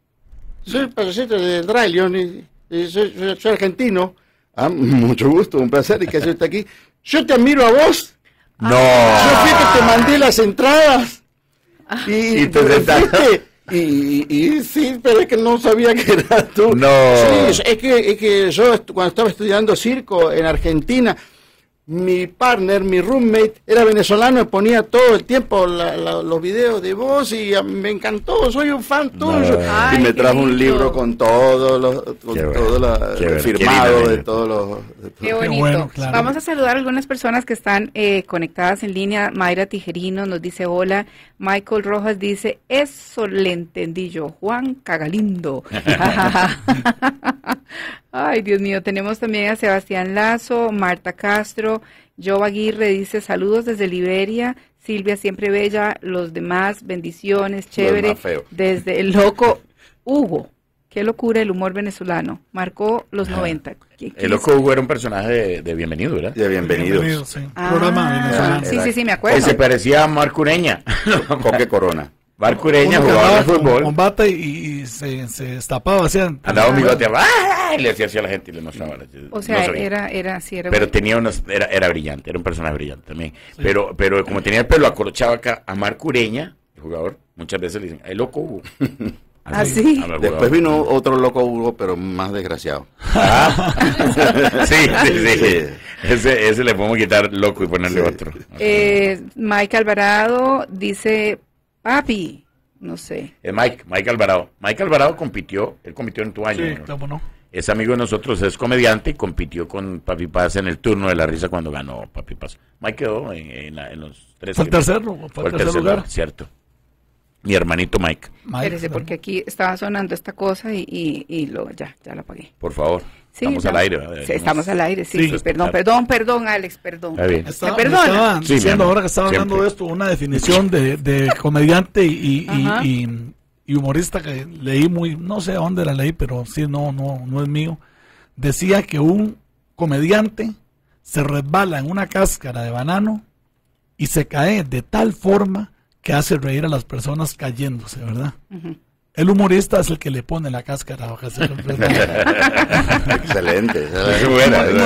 Speaker 4: soy el pasajero de Drylion y, y soy, argentino. Ah, mucho gusto, un placer y que esté aquí. Yo te admiro a vos. No. Yo fui que te mandé las entradas. Y, te sentaste. Y, sí, pero es que no sabía que eras tú. No. Sí, es, que, es que yo cuando estaba estudiando circo en Argentina, mi partner, mi roommate, era venezolano ponía todo el tiempo los videos de vos y me encantó, soy un fan tuyo. y me trajo un libro con todos los, con todo la, firmado de todos los Qué bonito. Vamos
Speaker 1: a saludar a algunas personas que están eh, conectadas en línea. Mayra Tijerino nos dice hola. Michael Rojas dice, eso le entendí yo. Juan Cagalindo. Ay, Dios mío. Tenemos también a Sebastián Lazo, Marta Castro, Jova Aguirre dice, saludos desde Liberia. Silvia, siempre bella. Los demás, bendiciones, chévere. Desde el loco Hugo. Qué locura el humor venezolano. Marcó los 90. Ah. el
Speaker 2: loco Hugo era un personaje de, Bienvenido, ¿verdad? De Bienvenidos. Bienvenido, sí.
Speaker 1: Ah, Sí, sí, sí, me acuerdo. Y se
Speaker 2: parecía a Marco Ureña. Coque Corona. Marco Ureña jugaba al fútbol.
Speaker 3: Combate y, y se, se, destapaba, hacían. Andaba ah, un bigote,
Speaker 2: y le hacía así a la gente y le mostraba. O sea, era,
Speaker 1: era, sí, era. Pero
Speaker 2: tenía unos, era, era brillante, era un personaje brillante también. Pero, pero como tenía el pelo acorchado acá a Marco Ureña, el jugador, muchas veces le dicen, el loco Hugo. Así.
Speaker 4: Ah, ah, después vino otro loco Hugo, pero más desgraciado. Ah. sí, sí, Ese, ese, le podemos quitar loco y ponerle otro.
Speaker 1: Eh, Mike Alvarado dice, papi, no sé.
Speaker 2: Eh, Mike, Mike Alvarado. Mike Alvarado compitió, él compitió en tu año. no. Es amigo de nosotros, es comediante y compitió con Papi Paz en el turno de la risa cuando ganó Papi Paz. Mike quedó en, los tres. el tercero, fue el lugar. Cierto mi hermanito Mike.
Speaker 1: Mike Espérese, porque aquí estaba sonando esta cosa y, y, y lo, ya, ya la apagué.
Speaker 4: Por favor. estamos al aire. ¿verdad? estamos al aire, sí. perdón, ah.
Speaker 1: perdón, perdón, Alex, perdón. Está,
Speaker 4: Perdón. Estaba diciendo ahora que estaba hablando de
Speaker 3: esto, una definición de, de comediante y, y, humorista que leí muy, no sé dónde la leí, pero sí, no, no, no es mío. Decía que un comediante se resbala en una cáscara de banano y se cae de tal forma que hace reír a las personas cayéndose, ¿verdad? El humorista es el que le pone la cáscara a
Speaker 4: Excelente.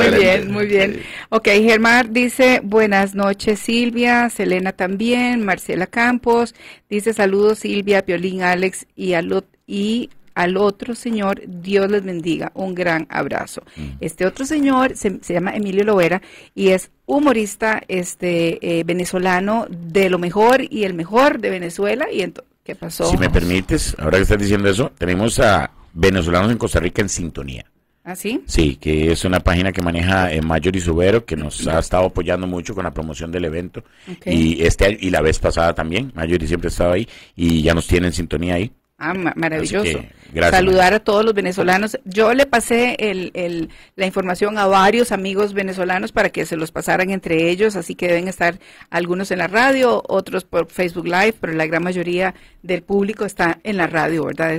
Speaker 4: muy, bien,
Speaker 1: muy bien. Ok, Germán dice, buenas noches Silvia, Selena también, Marcela Campos, dice saludos Silvia, Violín, Alex y a, y al otro señor, Dios les bendiga. Un gran abrazo. Mm. Este otro señor se, llama Emilio Lovera y es humorista este eh, venezolano de lo mejor y el mejor de Venezuela. Y ¿Qué pasó? Si me
Speaker 2: permites, ahora que estás diciendo eso, tenemos a venezolanos en Costa Rica en sintonía. ¿Ah, sí? Sí, que es una página que maneja Mayori eh, Mayor Subero, que nos ha estado apoyando mucho con la promoción del evento. Y este y la vez pasada también, Mayor siempre ha estado ahí, y ya nos tiene en sintonía ahí.
Speaker 1: Ah, maravilloso. Saludar a todos los venezolanos. Yo le pasé el, la información a varios amigos venezolanos para que se los pasaran entre ellos, así que deben estar algunos en la radio, otros por Facebook Live, pero la gran mayoría del público está en la radio, ¿verdad? de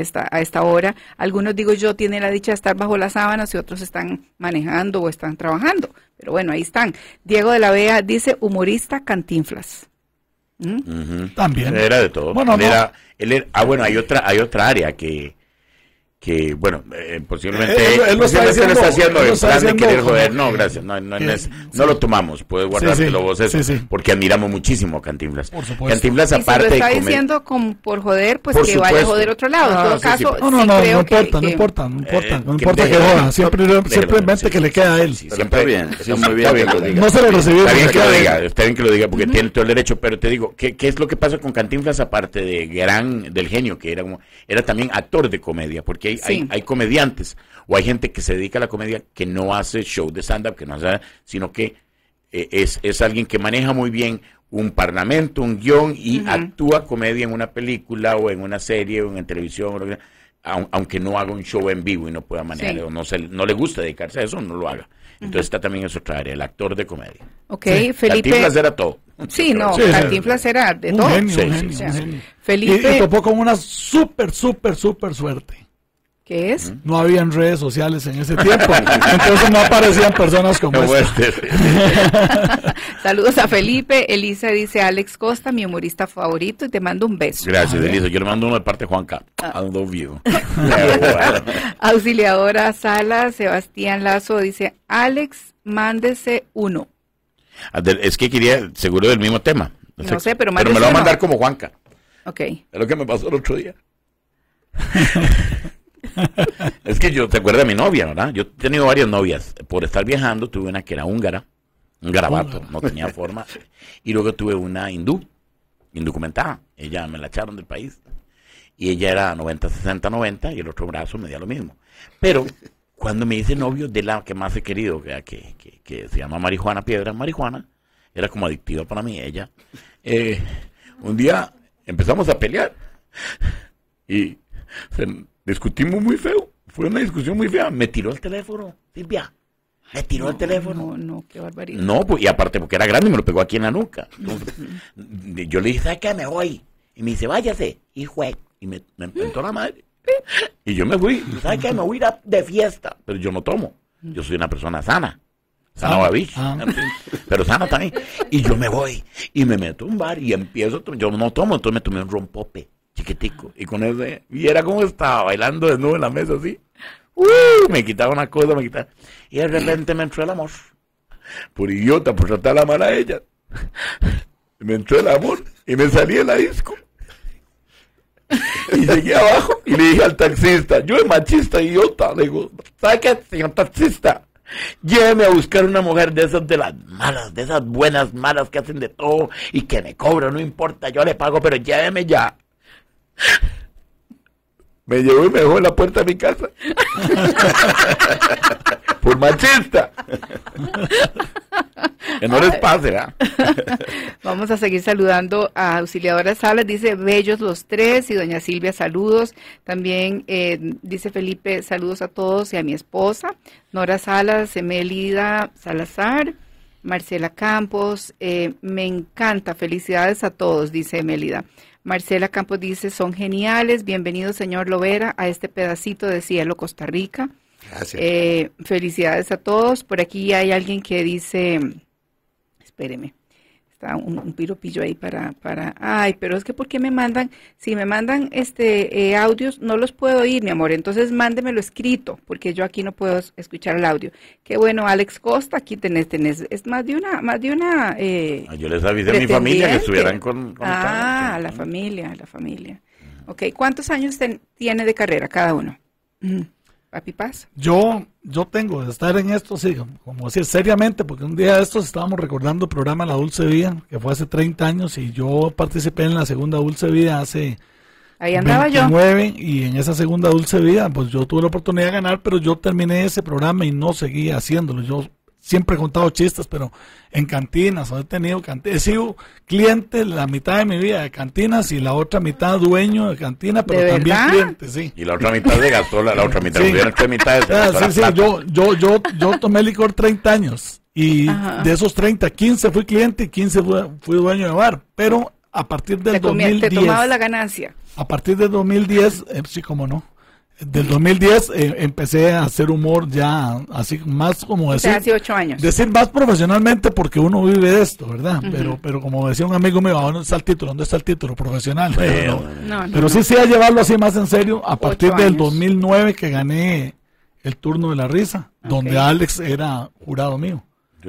Speaker 1: esta, a esta hora. Algunos, digo yo, tienen la dicha de estar bajo las sábanas y otros están manejando o están trabajando. Pero bueno, ahí están. Diego de la Vea dice humorista cantinflas.
Speaker 2: ¿Mm? También. era de todo. Bueno, era, ah, bueno, hay otra, hay otra área que que bueno, eh, posiblemente, él, lo está, haciendo plan de querer joder. No, gracias, no, no, no lo tomamos, puedes guardártelo vos eso, porque admiramos muchísimo a Cantinflas. Por supuesto. Cantinflas aparte... Y si lo está diciendo
Speaker 1: como por joder, pues que vaya a joder otro lado. en ah, todo caso, no, no, no,
Speaker 3: no, importa, no importa, no eh, importa, no importa que, joda, siempre, simplemente que le queda a él.
Speaker 2: Siempre bien, está bien que lo diga. No se lo Está bien que lo diga, está bien que lo diga, porque tiene todo el derecho, pero te digo, ¿qué es lo que pasa con Cantinflas aparte de gran, del genio, que era como, era también actor de comedia, porque hay, comediantes o hay gente que se dedica a la comedia que no hace show de stand-up, que no hace, sino que eh, es, es, alguien que maneja muy bien un parlamento, un guión y actúa comedia en una película o en una serie o en televisión aunque no haga un show en vivo y no pueda manejar, o no, se, no le gusta dedicarse a eso, no lo haga. Entonces está también en otra área, el actor de comedia.
Speaker 1: Ok, sí. Felipe. hacer a todo. Sí, no, de todo. Felipe. Y, topó
Speaker 3: con una súper, súper, súper suerte. ¿Qué es? No habían redes sociales en ese tiempo, entonces no aparecían personas como este.
Speaker 1: Saludos a Felipe. Elisa dice, Alex Costa, mi humorista favorito, y te mando un beso. Gracias, Elisa.
Speaker 2: Yo le mando uno de parte de Juanca. Ando ah.
Speaker 1: Auxiliadora Sala, Sebastián Lazo dice, Alex, mándese uno.
Speaker 2: Es que quería, seguro del mismo tema. No, sé, pero, pero me lo va a mandar como Juanca. Ok. Es lo que me pasó el otro día. es que yo te acuerdo de mi novia, ¿verdad? Yo he tenido varias novias. Por estar viajando, tuve una que era húngara, un garabato, no tenía forma. Y luego tuve una hindú, indocumentada. Ella me la echaron del país. Y ella era 90, 60, 90, y el otro brazo me dio lo mismo. Pero cuando me hice novio de la que más he querido, que, se llama Marijuana Piedra, Marijuana, era como adictiva para mí ella. Eh, un día empezamos a pelear y discutimos muy feo. Fue una discusión muy fea. Me tiró el
Speaker 1: teléfono, Silvia. Me tiró el teléfono. No, no, qué barbaridad. No,
Speaker 2: pues, y aparte porque era grande y me lo pegó aquí en la nuca. yo le dije, ¿sabes qué? Me voy. Y me dice, váyase. Y fue. Y me, me enfrentó la madre. Y yo me fui. ¿Sabes
Speaker 3: qué? Me voy a de fiesta.
Speaker 2: Pero yo no tomo. Yo soy una persona sana. Sana babich.
Speaker 3: Ah, ah.
Speaker 2: Pero sana también. Y yo me voy. Y me meto a un bar y empiezo. Yo no tomo, entonces me tomé un rompope chiquitico. Y con ese, y era como estaba bailando de nuevo en la mesa así. Uh, me quitaba una cosa, me quitaba. Y de repente me entró el amor.
Speaker 3: Por idiota, por tratar la mala a ella. Me entró el amor y me salí de la disco. Y llegué abajo y le dije al taxista, yo es machista, idiota. Le digo, ¿sabe qué, señor taxista?
Speaker 2: Lléveme a buscar una mujer de esas de las malas, de esas buenas malas que hacen de todo y que me cobro no importa, yo le pago, pero lléveme ya.
Speaker 3: Me llevó y me dejó en la puerta de mi casa. Por machista. que no les pase,
Speaker 1: Vamos a seguir saludando a Auxiliadora Salas. Dice, bellos los tres. Y doña Silvia, saludos. También eh, dice Felipe, saludos a todos y a mi esposa. Nora Salas, Emelida Salazar. Marcela Campos, eh, me encanta, felicidades a todos, dice Emelida Marcela Campos dice, son geniales, bienvenido señor Lovera a este pedacito de cielo Costa Rica. Gracias. Eh, felicidades a todos. Por aquí hay alguien que dice, espéreme, un, piropillo ahí para, para, ay, pero es que ¿por qué me mandan? Si me mandan este eh, audios, no los puedo oír, mi amor, entonces mándemelo escrito, porque yo aquí no puedo escuchar el audio. Qué bueno, Alex Costa, aquí tenés, tenés, es más de una, más de una... Eh,
Speaker 2: ah, yo les avisé a mi familia que estuvieran con...
Speaker 1: ah, la familia, la familia. Ok, ¿cuántos años tiene de carrera cada uno? Papi Paz?
Speaker 3: Yo, yo tengo de estar en esto, sí, como decir, seriamente, porque un día de estos estábamos recordando el programa La Dulce Vida, que fue hace 30 años, y yo participé en la segunda Dulce Vida hace Ahí andaba Y en esa segunda Dulce Vida, pues yo tuve la oportunidad de ganar, pero yo terminé ese programa y no seguí haciéndolo. Yo siempre he contado chistes, pero en cantinas, he tenido cantinas, he sido cliente la mitad de mi vida de cantinas y la otra mitad dueño de cantina, pero también cliente, sí.
Speaker 2: Y la otra mitad de gastó, la, otra mitad, sí. mitad de sí, ah, sí, yo,
Speaker 3: yo, yo, tomé licor 30 años y de esos 30, 15 fui cliente y 15 fui, dueño de bar, pero a partir del te comía, 2010. Te tomaba la ganancia. A partir del 2010, eh, sí, cómo no. Del 2010 eh, empecé a hacer humor ya así más como decir... hace ocho años. Decir más profesionalmente porque uno vive de esto, ¿verdad? pero, pero como decía un amigo mío, ah, ¿dónde está el título? ¿Dónde está el título profesional? Pero, sí, sí, a llevarlo así más en serio a partir del 2009 que gané el turno de la risa, donde Alex era jurado mío.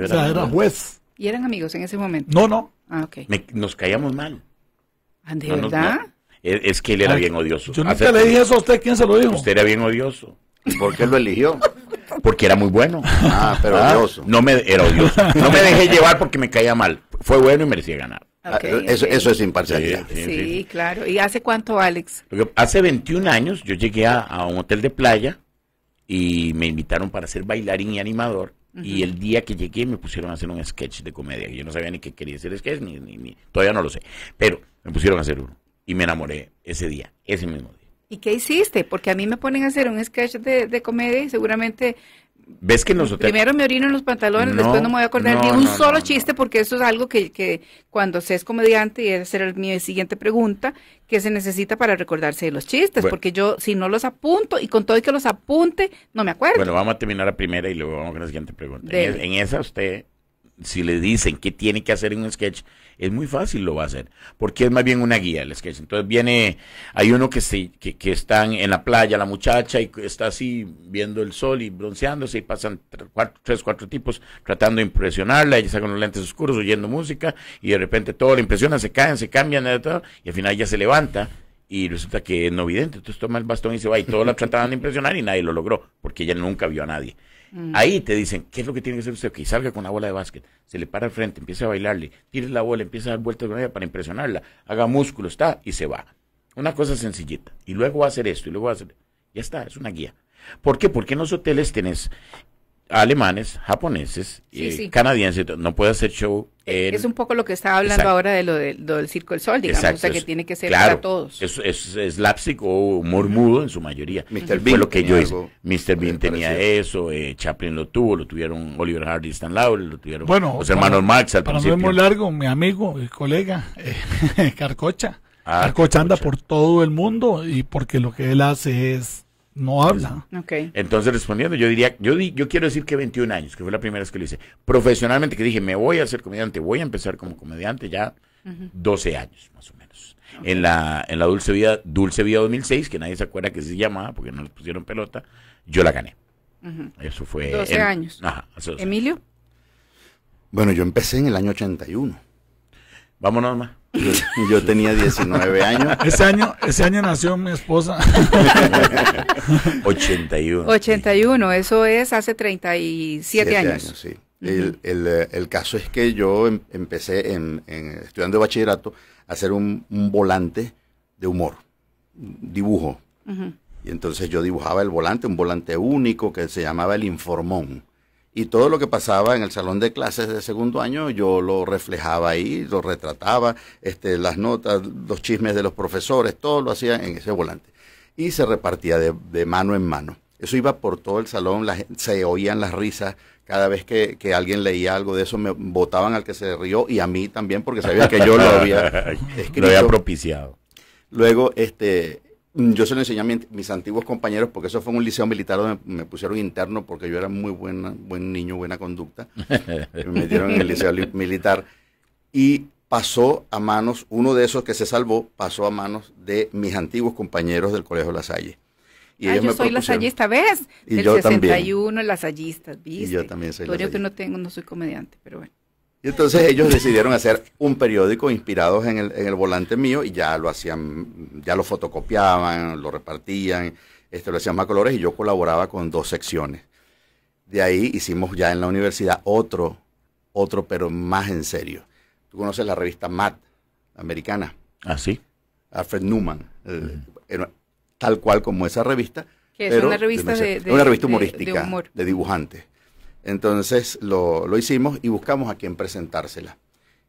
Speaker 3: o
Speaker 2: sea, era
Speaker 1: juez. ¿Y eran amigos en ese momento? No, no. Ah, ok.
Speaker 2: nos caíamos mal.
Speaker 1: Ah, ¿De verdad?
Speaker 2: es, que él era bien odioso. Yo nunca le dije
Speaker 1: eso a
Speaker 3: usted, ¿quién se lo dijo?
Speaker 2: Usted era bien odioso. por qué lo eligió? Porque era muy bueno. Ah, pero ah, odioso. No me, era odioso. No me dejé llevar porque me caía mal. Fue bueno y merecía ganar. Ah, eso, es imparcialidad. Sí,
Speaker 1: claro. ¿Y hace cuánto, Alex?
Speaker 2: Hace 21 años yo llegué a, un hotel de playa y me invitaron para ser bailarín y animador. Y el día que llegué me pusieron a hacer un sketch de comedia. Yo no sabía ni qué quería hacer sketch, ni, ni, todavía no lo sé. Pero me pusieron a hacer uno y me enamoré ese día, ese mismo día.
Speaker 1: ¿Y qué hiciste? Porque a mí me ponen a hacer un sketch de, comedia y seguramente...
Speaker 2: ¿Ves que nosotros Primero
Speaker 1: me orino en los pantalones, después no me voy a acordar ni un solo chiste porque eso es algo que, que cuando se es comediante, y es será mi siguiente pregunta, que se necesita para recordarse de los chistes, porque yo si no los apunto y con todo y que los apunte, no me acuerdo. Bueno,
Speaker 2: vamos a terminar la primera y luego vamos con la siguiente pregunta. en esa usted si le dicen que tiene que hacer en un sketch, es muy fácil lo va a hacer, porque es más bien una guía el sketch. Entonces viene, hay uno que, se, que, están en la playa, la muchacha, y está así viendo el sol y bronceándose, y pasan tres, cuatro, tipos tratando de impresionarla, ella está con los lentes oscuros oyendo música, y de repente todo le impresiona, se caen, se cambian, y al final ella se levanta. Y resulta que es no vidente, entonces toma el bastón y se va, y todos la trataban de impresionar y nadie lo logró, porque ella nunca vio a nadie. Mm. Ahí te dicen, ¿qué es lo que tiene que hacer usted? Que salga con la bola de básquet, se le para al frente, empieza a bailarle, tire la bola, empieza a dar vueltas con ella para impresionarla, haga músculo, está, y se va. Una cosa sencillita. Y luego va a hacer esto, y luego va a hacer... Ya está, es una guía. ¿Por qué? Porque en los hoteles tenés alemanes, japoneses, y canadienses, no puede hacer show. Eh, es un
Speaker 1: poco lo que estaba hablando ahora de lo, del Circo del Sol, digamos, que tiene que ser para todos.
Speaker 2: Es, es, es o humor en su mayoría. Mr. Bean. Fue lo que yo hice. Mr. Bean tenía eso, eh, Chaplin lo tuvo, lo tuvieron Oliver Hardy, Stan Laurel, lo tuvieron bueno, los hermanos Marx al para No es muy
Speaker 3: largo, mi amigo, mi colega, eh, Carcocha. Ah, Carcocha anda por todo el mundo y porque lo que él hace es no habla.
Speaker 2: Entonces respondiendo, yo diría, yo, yo quiero decir que 21 años, que fue la primera vez que lo hice. Profesionalmente, que dije, me voy a hacer comediante, voy a empezar como comediante ya 12 años, más o menos. En, la, en la Dulce Vida, Dulce Vida 2006, que nadie se acuerda que se llamaba, porque no le pusieron pelota, yo la gané. Eso fue... 12 años.
Speaker 1: ¿Emilio?
Speaker 4: Bueno, yo empecé en el año 81. Vámonos más. Yo, tenía 19 años. Ese
Speaker 3: año, ese año nació mi esposa.
Speaker 4: 81.
Speaker 1: 81, eso es hace 37 Siete años.
Speaker 4: el, el, eh, el, caso es que yo em, empecé en, estudiando bachillerato a hacer un, volante de humor, dibujo. Y entonces yo dibujaba el volante, un volante único que se llamaba el informón y todo lo que pasaba en el salón de clases de segundo año yo lo reflejaba ahí, lo retrataba, este, las notas, los chismes de los profesores, todo lo hacía en ese volante. Y se repartía de, mano en mano. Eso iba por todo el salón, se oían las risas. Cada vez que, que, alguien leía algo de eso, me votaban al que se rió y a mí también, porque sabía que yo lo había escrito. lo había propiciado. Luego, este, Mm, yo se lo enseñé a mis, antiguos compañeros, porque eso fue un liceo militar donde me pusieron interno, porque yo era muy buena, buen niño, buena conducta. me metieron en el liceo militar. Y pasó a manos, uno de esos que se salvó, pasó a manos de mis antiguos compañeros del Colegio La Salle. Y ah, yo soy lasallista, ¿ves? del 61, también.
Speaker 1: lasallistas, ¿viste? Y yo también soy historia que no tengo, no soy comediante, pero bueno.
Speaker 4: Y entonces ellos decidieron hacer un periódico inspirados en el, volante mío y ya lo hacían, ya lo fotocopiaban, lo repartían, este, lo hacían más colores y yo colaboraba con dos secciones. De ahí hicimos ya en la universidad otro, otro pero más en serio. Tú conoces la revista Matt, americana. Ah, sí. Alfred Newman, tal cual como esa revista. Que es una revista de, de, de, una revista humorística, de dibujantes. Entonces lo, hicimos y buscamos a quien presentársela.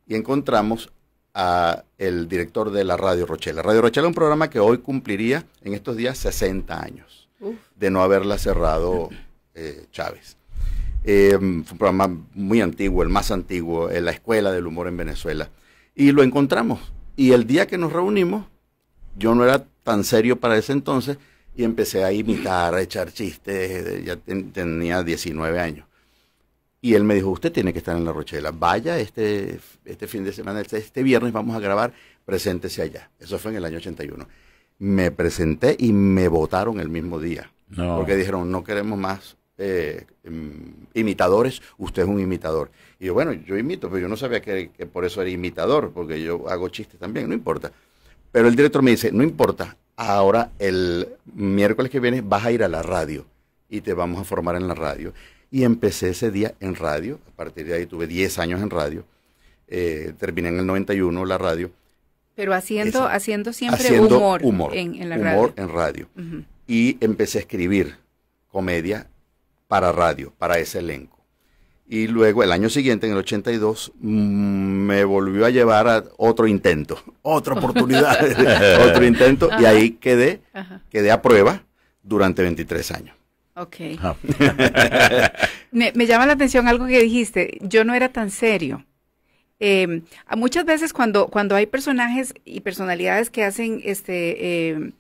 Speaker 4: Y encontramos a el director de la Radio Rochela. Radio Rochela es un programa que hoy cumpliría en estos días 60 años de no haberla cerrado eh, Chávez. Eh, fue un programa muy antiguo, el más antiguo, en eh, la escuela del humor en Venezuela. Y lo encontramos. Y el día que nos reunimos, yo no era tan serio para ese entonces y empecé a imitar, a echar chistes. Ya tenía 19 años. Y él me dijo, usted tiene que estar en La Rochela, vaya este, este fin de semana, este, este viernes vamos a grabar, preséntese allá. Eso fue en el año 81. Me presenté y me votaron el mismo día. Porque dijeron, no queremos más eh, mm, imitadores, usted es un imitador. Y yo, bueno, yo imito, pero yo no sabía que, que, por eso era imitador, porque yo hago chistes también, no importa. Pero el director me dice, no importa, ahora el miércoles que viene vas a ir a la radio y te vamos a formar en la radio. Y empecé ese día en radio, a partir de ahí tuve 10 años en radio, eh, terminé en el 91 la radio.
Speaker 1: Pero haciendo, haciendo siempre humor, en, en la radio.
Speaker 4: en radio. Y empecé a escribir comedia para radio, para ese elenco. Y luego el año siguiente, en el 82, mm, me volvió a llevar a otro intento, otra oportunidad, otro intento, y ahí quedé, quedé a prueba durante 23 años. Ok. Ah.
Speaker 1: me, llama la atención algo que dijiste, yo no era tan serio. Em, muchas veces cuando, cuando hay personajes y personalidades que hacen este em,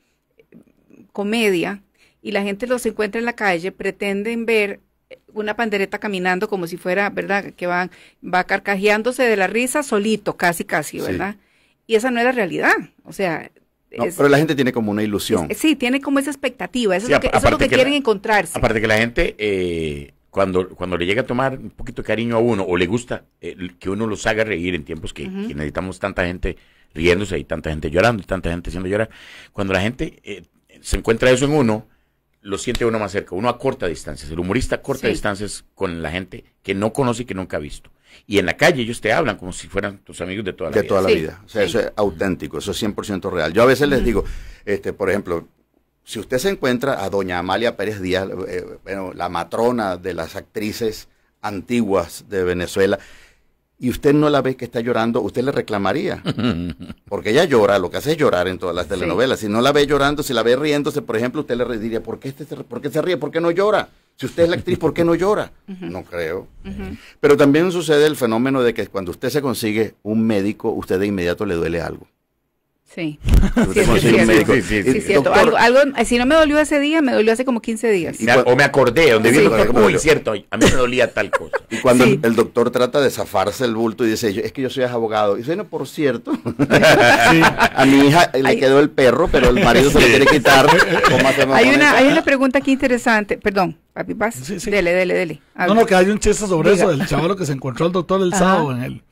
Speaker 1: comedia y la gente los encuentra en la calle, pretenden ver una pandereta caminando como si fuera, ¿verdad? Que van, va carcajeándose de la risa solito, casi, casi, ¿verdad? Y esa no era la realidad. O sea, pero
Speaker 4: la gente tiene como una ilusión.
Speaker 1: sí, tiene como esa expectativa, eso, es, lo que, lo que, quieren encontrarse. Aparte
Speaker 2: que la gente, eh, cuando, cuando le llega a tomar un poquito de cariño a uno o le gusta eh, que uno los haga reír en tiempos que, necesitamos tanta gente riéndose y tanta gente llorando y tanta gente haciendo llorar, cuando la gente eh, se encuentra eso en uno, lo siente uno más cerca, uno a corta distancia, el humorista a corta distancias con la gente
Speaker 4: que no conoce y que nunca ha visto y en la calle ellos te hablan como si fueran tus amigos de toda la vida. De toda la vida. O sea, eso es auténtico, eso es 100% real. Yo a veces les digo, este, por ejemplo, si usted se encuentra a doña Amalia Pérez Díaz, eh, la matrona de las actrices antiguas de Venezuela, y usted no la ve que está llorando, usted le reclamaría. Porque ella llora, lo que hace es llorar en todas las telenovelas. Si no la ve llorando, si la ve riéndose, por ejemplo, usted le diría, ¿por qué, este ¿por qué se ríe? ¿Por qué no llora? Si usted es la actriz, ¿por qué no llora? No creo. Pero también sucede el fenómeno de que cuando usted se consigue un médico, usted de inmediato le duele algo. Sí, sí, algo,
Speaker 1: algo, si no me dolió ese día, me dolió hace como 15 días.
Speaker 4: o me acordé, donde vi cierto, a mí me dolía tal cosa. Y cuando el, doctor trata de zafarse el bulto y dice, es que yo soy abogado. Y dice, no, por cierto, a mi hija eh, le quedó el perro, pero el marido se lo quiere quitar. hay, una,
Speaker 1: hay una pregunta aquí interesante, perdón, papi, paz. Dele, dele, dele. No, no, que hay un chiste sobre eso del chaval
Speaker 3: que se encontró el doctor el sábado en él.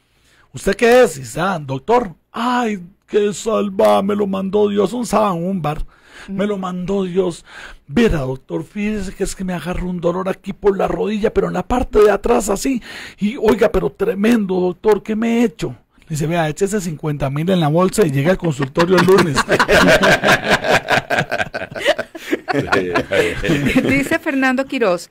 Speaker 3: ¿Usted qué es? Y está, ah, doctor. Ay, que salva, me lo mandó Dios, un sábado, un bar. Me lo mandó Dios. verá doctor, fíjese que es que me agarro un dolor aquí por la rodilla, pero en la parte de atrás así. Y oiga, pero tremendo, doctor, ¿qué me he hecho? Le dice, vea, ese 50 mil en la bolsa y llegue al consultorio el lunes.
Speaker 1: dice Fernando Quiroz,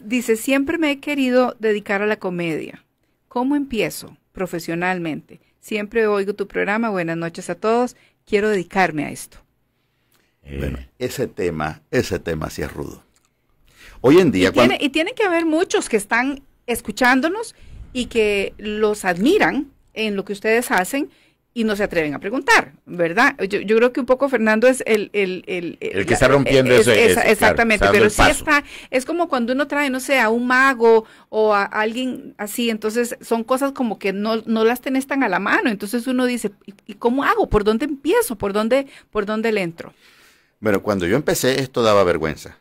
Speaker 1: dice, siempre me he querido dedicar a la comedia. ¿Cómo empiezo profesionalmente? Siempre oigo tu programa. Buenas noches a todos. Quiero dedicarme a esto.
Speaker 4: Eh. Bueno, ese tema, ese tema sí es rudo. Hoy en día...
Speaker 1: y tiene que haber muchos que están escuchándonos y que los admiran en lo que ustedes hacen y no se atreven a preguntar, ¿verdad? Yo, creo que un poco Fernando es el... El, que está rompiendo eso. exactamente, pero sí está, es como cuando uno trae, no sé, a un mago o a alguien así, entonces son cosas como que no, no las tenés tan a la mano, entonces uno dice, ¿y cómo hago? ¿Por dónde empiezo? ¿Por dónde, por dónde le entro?
Speaker 4: Bueno, cuando yo empecé esto daba vergüenza,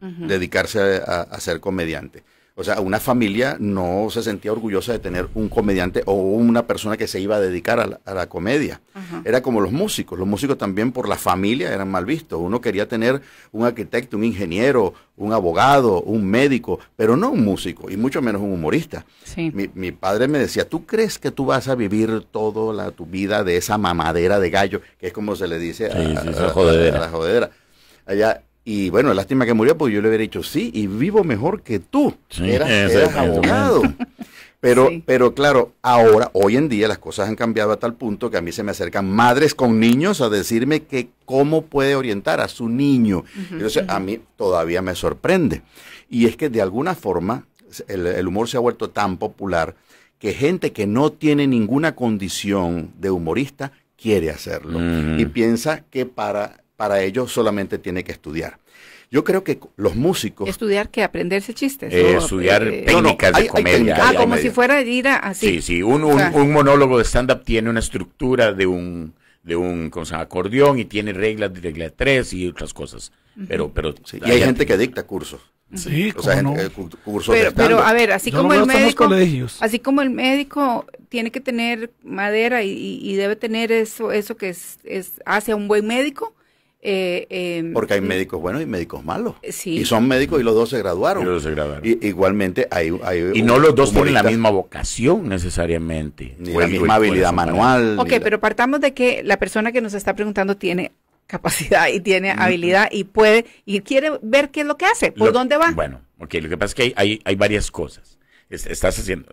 Speaker 4: dedicarse a ser comediante. O sea, una familia no se sentía orgullosa de tener un comediante o una persona que se iba a dedicar a la, comedia. Era como los músicos. Los músicos también por la familia eran mal vistos. Uno quería tener un arquitecto, un ingeniero, un abogado, un médico, pero no un músico y mucho menos un humorista. Mi, padre me decía, ¿tú crees que tú vas a vivir toda la, tu vida de esa mamadera de gallo? Que es como se le dice a, la Allá y bueno, lástima que murió, porque yo le hubiera dicho, sí, y vivo mejor que tú. eras, abogado. Pero, pero claro, ahora, hoy en día, las cosas han cambiado a tal punto que a mí se me acercan madres con niños a decirme que cómo puede orientar a su niño. Entonces, a mí todavía me sorprende. Y es que de alguna forma, el, humor se ha vuelto tan popular que gente que no tiene ninguna condición de humorista quiere hacerlo. Y piensa que para para ello solamente tiene que estudiar. Yo creo que los músicos...
Speaker 1: ¿Estudiar que ¿Aprenderse chistes? estudiar técnicas comedia. ah, como si fuera ir así. Sí,
Speaker 2: sí. Un, monólogo de stand-up tiene una estructura de un de un acordeón y tiene reglas de regla 3 y otras cosas.
Speaker 1: Pero,
Speaker 4: pero y hay gente que dicta cursos. Sí, eh, cursos pero, a ver, así como el médico,
Speaker 1: así como el médico tiene que tener madera y, debe tener eso, eso que es, hace a un buen médico, eh, em, Porque hay médicos
Speaker 4: buenos y médicos malos.
Speaker 1: Eh, sí. Y son médicos y los
Speaker 4: dos se graduaron. Y igualmente hay, hay Y no los dos tienen la misma vocación
Speaker 2: necesariamente.
Speaker 4: Ni la misma habilidad manual. Ok,
Speaker 1: pero partamos de que la persona que nos está preguntando tiene capacidad y tiene habilidad y puede y quiere ver qué es lo que hace, por dónde va. Bueno,
Speaker 2: ok, lo que pasa es que hay, varias cosas. estás haciendo...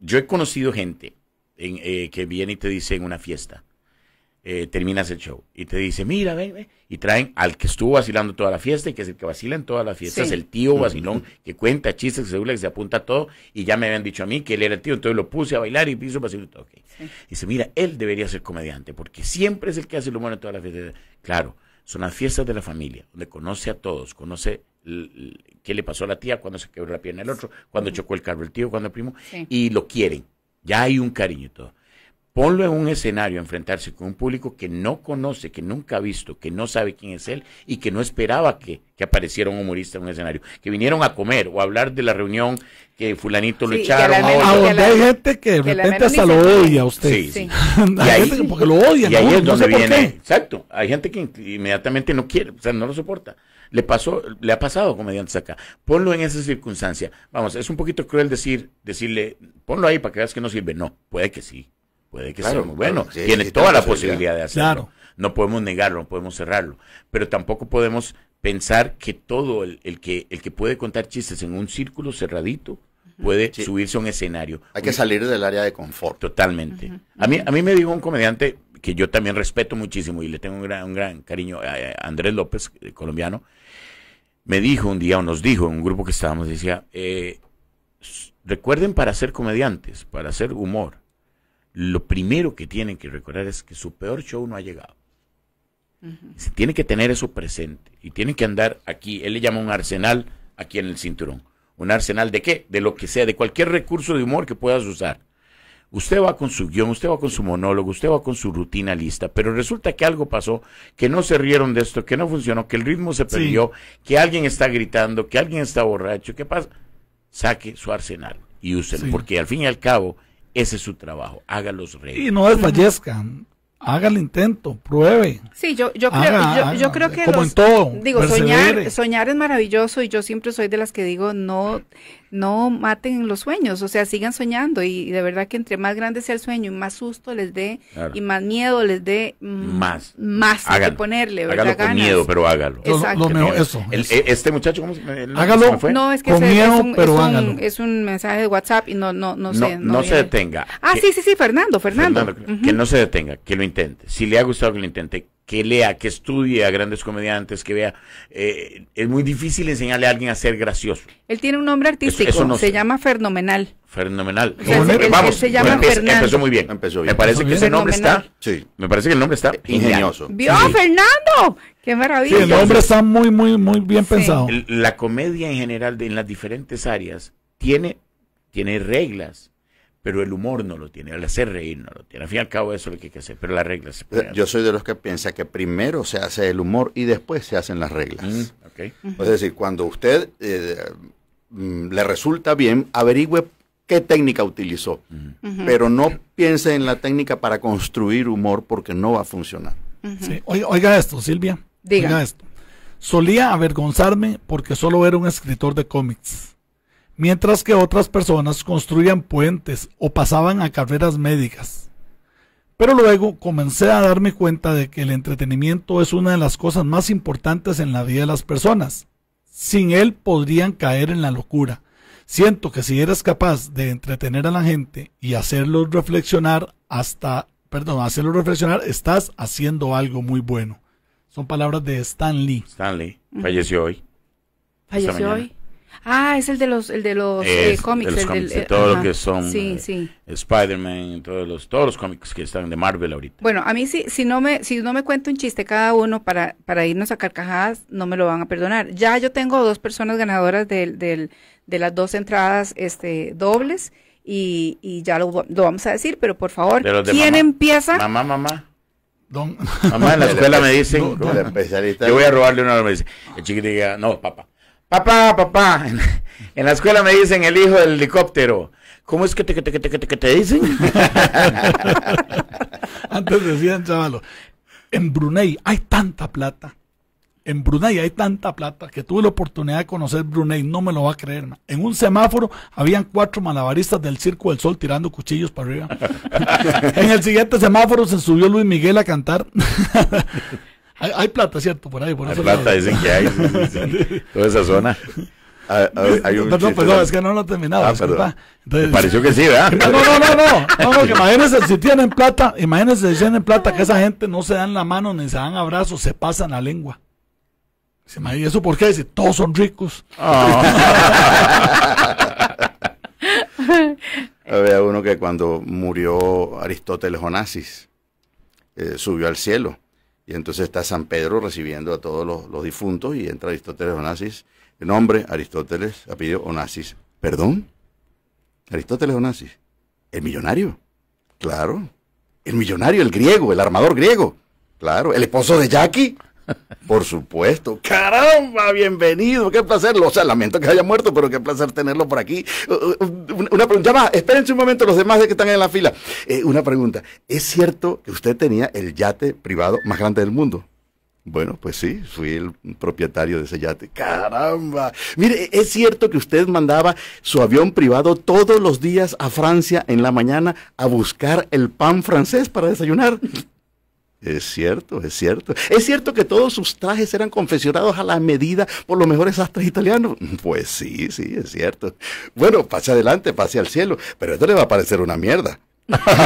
Speaker 2: Yo he conocido gente eh, que viene y te dice en una fiesta, eh, terminas el show y te dice, mira, ven, y traen al que estuvo vacilando toda la fiesta y que es el que vacila en todas las fiestas, el tío vacilón que cuenta chistes, que se que se apunta a todo y ya me habían dicho a mí que él era el tío, entonces lo puse a bailar y piso vacilón. todo. Dice, mira, él debería ser comediante porque siempre es el que hace el humor en todas las fiestas. Claro, son las fiestas de la familia, donde conoce a todos, conoce qué le pasó a la tía cuando se quebró la pierna el otro, cuando chocó el carro el tío, cuando el primo, y lo quieren. Ya hay un cariño y todo. Ponlo en un escenario, enfrentarse con un público que no conoce, que nunca ha visto, que no sabe quién es él y que no esperaba que, apareciera un humorista en un escenario, que vinieron a comer o a hablar de la reunión que fulanito
Speaker 3: lo echaron. hay gente que de repente hasta lo odia a usted. Sí,
Speaker 2: hay gente que porque lo odia. Y ahí es donde viene. Exacto. Hay gente que inmediatamente no quiere, o sea, no lo soporta. Le pasó, le ha pasado a comediantes acá. Ponlo en esa circunstancia. Vamos, es un poquito cruel decir, decirle, ponlo ahí para que veas que no sirve. No, puede que sí Puede que sea muy bueno. Tiene toda la posibilidad de hacerlo. No podemos negarlo, no podemos cerrarlo. Pero tampoco podemos pensar que todo el, que, el que puede contar chistes en un círculo cerradito puede subirse a un escenario. Hay que salir del área de confort. Totalmente. a, mí, a mí me dijo un comediante que yo también respeto muchísimo y le tengo un gran, cariño, eh, eh, Andrés López, eh, colombiano, me dijo un día, o nos dijo en un grupo que estábamos, decía, recuerden para ser comediantes, para hacer humor, lo primero que tienen que recordar es que su peor show no ha llegado. Se tiene que tener eso presente y tienen que andar aquí, él le llama un arsenal aquí en el cinturón. ¿Un arsenal de qué? De lo que sea, de cualquier recurso de humor que puedas usar. Usted va con su guión, usted va con su monólogo, usted va con su rutina lista, pero resulta que algo pasó, que no se rieron de esto, que no funcionó, que el ritmo se perdió, que alguien está gritando, que alguien está borracho, ¿qué pasa? Saque su arsenal y úselo, porque al fin y al cabo ese es su trabajo, hágalos reír. Y no desfallezcan.
Speaker 3: Haga el intento, pruebe.
Speaker 1: Sí, yo, yo, creo, yo, creo que... Como en todo. Digo, soñar, soñar es maravilloso y yo siempre soy de las que digo, no, no maten los sueños, o sea, sigan soñando y, de verdad que entre más grande sea el sueño y más susto les dé y más miedo les dé, mm, más, más que ponerle, ¿verdad? Hágalo con miedo,
Speaker 2: pero hágalo. Exacto. Lo, eso, eh, este muchacho, ¿cómo se, hágalo No, es que con es, un, pero
Speaker 1: es, un, mensaje de WhatsApp y no, no, no, no se
Speaker 2: detenga. Ah, sí, sí,
Speaker 1: sí, Fernando, Fernando. Que
Speaker 2: no se detenga, que lo intente. Si le ha gustado que lo intente, que lea, que estudie a grandes comediantes, que vea. Eh, es muy difícil enseñarle a alguien a ser gracioso.
Speaker 1: Él tiene un nombre artístico, se llama Fenomenal.
Speaker 2: Fenomenal. vamos, empezó, muy bien. Me parece que ese nombre está. Sí. Me parece que el nombre está eh, ingenioso. ¡Vio,
Speaker 1: Fernando! ¡Qué maravilla! Sí, el nombre está
Speaker 3: muy, muy, muy bien pensado.
Speaker 2: La comedia en general, en las diferentes áreas, tiene, tiene reglas pero el humor no lo tiene, el hacer reír no lo tiene. Al fin y al cabo eso es lo que hay que hacer, pero
Speaker 4: las reglas. Se eh, Yo soy de los que piensa que primero se hace el humor y después se hacen las reglas. Mm, okay. Es decir, cuando usted eh, mm, le resulta bien, averigüe qué técnica utilizó, mm. pero no piense en la técnica para construir humor porque no va a funcionar.
Speaker 3: oiga, esto, Silvia. Diga. Oiga esto. Solía avergonzarme porque solo era un escritor de cómics mientras que otras personas construían puentes o pasaban a carreras médicas. Pero luego comencé a darme cuenta de que el entretenimiento es una de las cosas más importantes en la vida de las personas. Sin él podrían caer en la locura. Siento que si eres capaz de entretener a la gente y hacerlo reflexionar hasta, perdón, hacerlo reflexionar, estás haciendo algo muy bueno. Son palabras de Stan Lee. Stan Lee
Speaker 2: falleció hoy. Falleció hoy.
Speaker 1: Ah, es el de los, eh, de los cómics. los eh, todo que son eh, sí,
Speaker 2: Spider-Man, todos los, todos los cómics que están de Marvel ahorita.
Speaker 1: Bueno, a mí sí, si no me, si no me cuento un chiste cada uno para, para irnos a carcajadas, no me lo van a perdonar. Ya yo tengo dos personas ganadoras del, del, de las dos entradas este, dobles y, y ya lo, lo vamos a decir, pero por favor, ¿quién empieza?
Speaker 2: Mamá, mamá.
Speaker 3: Mamá,
Speaker 2: en la escuela me dicen, Yo voy a robarle una, me el chiquito diga, no, papá. Papá, papá, en, la escuela me dicen el hijo del helicóptero. ¿Cómo es que
Speaker 3: te, dicen? Antes decían, chavalos, en Brunei hay tanta plata. En Brunei hay tanta plata que tuve la oportunidad de conocer Brunei, no me lo va a creer. En un semáforo habían cuatro malabaristas del Circo del Sol tirando cuchillos para arriba. en el siguiente semáforo se subió Luis Miguel a cantar. hay, hay, plata, ¿cierto? Por ahí, por Hay plata, dicen que hay. Toda esa zona. Ah, ah, hay perdón, perdón, pues es que no lo he terminado. Ah, pareció que sí, ¿verdad? No, no, no, no. no imagínense si tienen plata, imagínense si tienen plata que esa gente no se dan la mano ni se dan abrazos, se pasan la lengua. ¿Y eso por qué? Si todos son ricos. Había
Speaker 4: uno que cuando murió Aristóteles Onassis eh, subió al cielo y entonces está San Pedro recibiendo a todos los, difuntos y entra Aristóteles Onassis. El nombre, Aristóteles, pedido Onassis. ¿Perdón? Aristóteles Onassis. ¿El millonario? Claro. El millonario, el griego, el armador griego. Claro. ¿El esposo de Jackie? Por supuesto. Caramba, bienvenido. Qué placer. O sea, lamento que haya muerto, pero qué placer tenerlo por aquí. Uh, uh, una pregunta más. Espérense un momento los demás que están en la fila. Eh, una pregunta. ¿Es cierto que usted tenía el yate privado más grande del mundo? Bueno, pues sí, fui el propietario de ese yate. Caramba. Mire, es cierto que usted mandaba su avión privado todos los días a Francia en la mañana a buscar el pan francés para desayunar. Es cierto, es cierto. Es cierto que todos sus trajes eran confeccionados a la medida por los mejores astros italianos. Pues sí, sí, es cierto. Bueno, pase adelante, pase al cielo, pero esto le va a parecer una mierda. a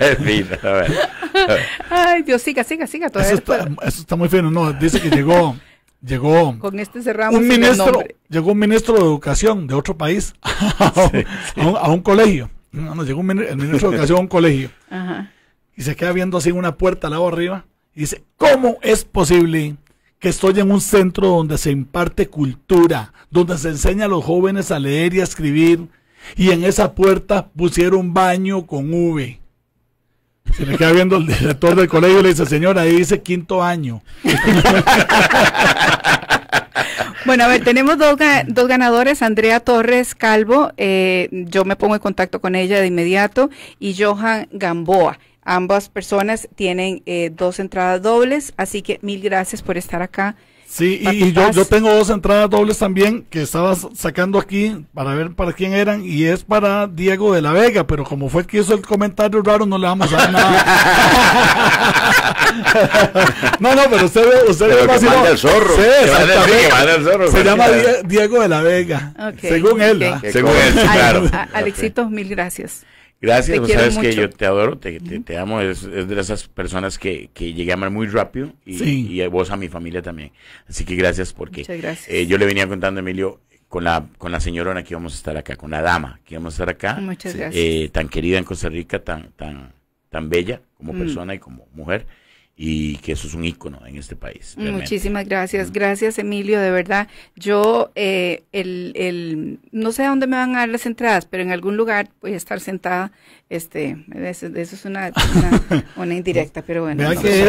Speaker 4: ver.
Speaker 1: Ay, Dios, siga, siga, siga. Todavía eso,
Speaker 3: está, muy fino. No, dice que llegó llegó
Speaker 1: con este cerramos un ministro
Speaker 3: llegó un ministro de educación de otro país a, un, colegio llegó un el ministro de Educación a un colegio y se queda viendo así una puerta al lado arriba y dice, ¿cómo es posible que estoy en un centro donde se imparte cultura, donde se enseña a los jóvenes a leer y a escribir y en esa puerta pusieron baño con V? Se le queda viendo el director del colegio y le dice, señora, ahí dice quinto año.
Speaker 1: Bueno, a ver, tenemos dos, dos ganadores, Andrea Torres Calvo, eh, yo me pongo en contacto con ella de inmediato, y Johan Gamboa. Ambas personas tienen eh, dos entradas dobles, así que mil gracias por estar acá
Speaker 3: Sí, y yo, yo, tengo dos entradas dobles también que estaba sacando aquí para ver para quién eran y es para Diego de la Vega, pero como fue el que hizo el comentario raro no le vamos a dar nada. no, no, pero usted ve, usted el zorro. Se llama Diego de la Vega, según él.
Speaker 1: Según él, claro. Alexitos, mil gracias. Gracias, vos pues, sabes que yo te adoro, te,
Speaker 2: amo, es, de esas personas que, llegué a amar muy rápido y, vos a mi familia también. Así que gracias porque eh, yo le venía contando Emilio con la, con la señorona que íbamos a estar acá, con la dama que íbamos a estar acá, eh, tan querida en Costa Rica, tan, tan, tan bella como mm. persona y como mujer y que eso es un icono en este país. Mm, muchísimas
Speaker 1: gracias, mm. gracias Emilio, de verdad. Yo, eh, el, el, no sé a dónde me van a dar las entradas, pero en algún lugar voy a estar sentada este, eso, es una, una, indirecta, pero bueno. que,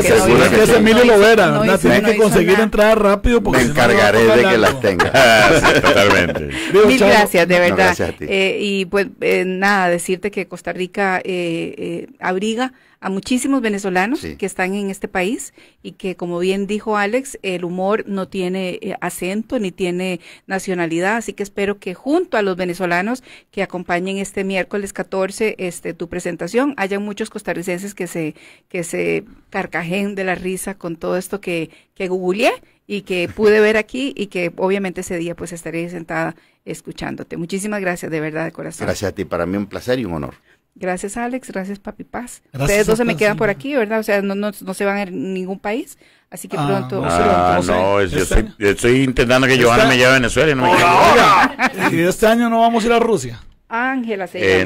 Speaker 3: que conseguir entrar rápido porque Me encargaré de que las tenga.
Speaker 2: Mil gracias, de verdad. Eh,
Speaker 1: y pues eh, nada, decirte que Costa Rica eh, abriga a muchísimos venezolanos que están en este país y que, como bien dijo Alex, el humor no tiene acento ni tiene nacionalidad, así que espero que junto a los venezolanos que acompañen este miércoles 14, este este, tu presentación. Hayan muchos costarricenses que se, que se carcajen de la risa con todo esto que, que googleé y que pude ver aquí y que obviamente ese día pues estaré sentada escuchándote. Muchísimas gracias de verdad de corazón.
Speaker 4: Gracias a ti, para mí un placer y un honor.
Speaker 1: Gracias Alex, gracias Papi Paz. Ustedes dos se me quedan por aquí, ¿verdad? O sea, no, no, se van a ningún país, así que ah, pronto... Ah, no, este
Speaker 2: estoy, intentando que este Johanna me lleve a Venezuela y no me
Speaker 1: ahora.
Speaker 3: Y este año no vamos a ir a Rusia.
Speaker 1: Ángela eh,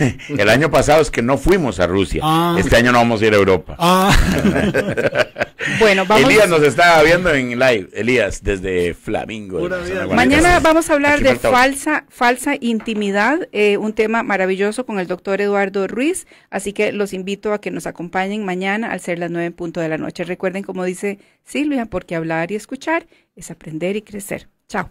Speaker 2: eh, el año pasado es que no fuimos a Rusia. Ah. Este año no vamos a ir a Europa.
Speaker 1: Ah.
Speaker 2: bueno, Elías nos está viendo en live. Elías desde Flamingo. Mañana vamos a hablar de falsa,
Speaker 1: falsa intimidad, eh, un tema maravilloso con el doctor Eduardo Ruiz. Así que los invito a que nos acompañen mañana al ser las nueve en punto de la noche. Recuerden, como dice Silvia, porque hablar y escuchar es aprender y crecer. Chao.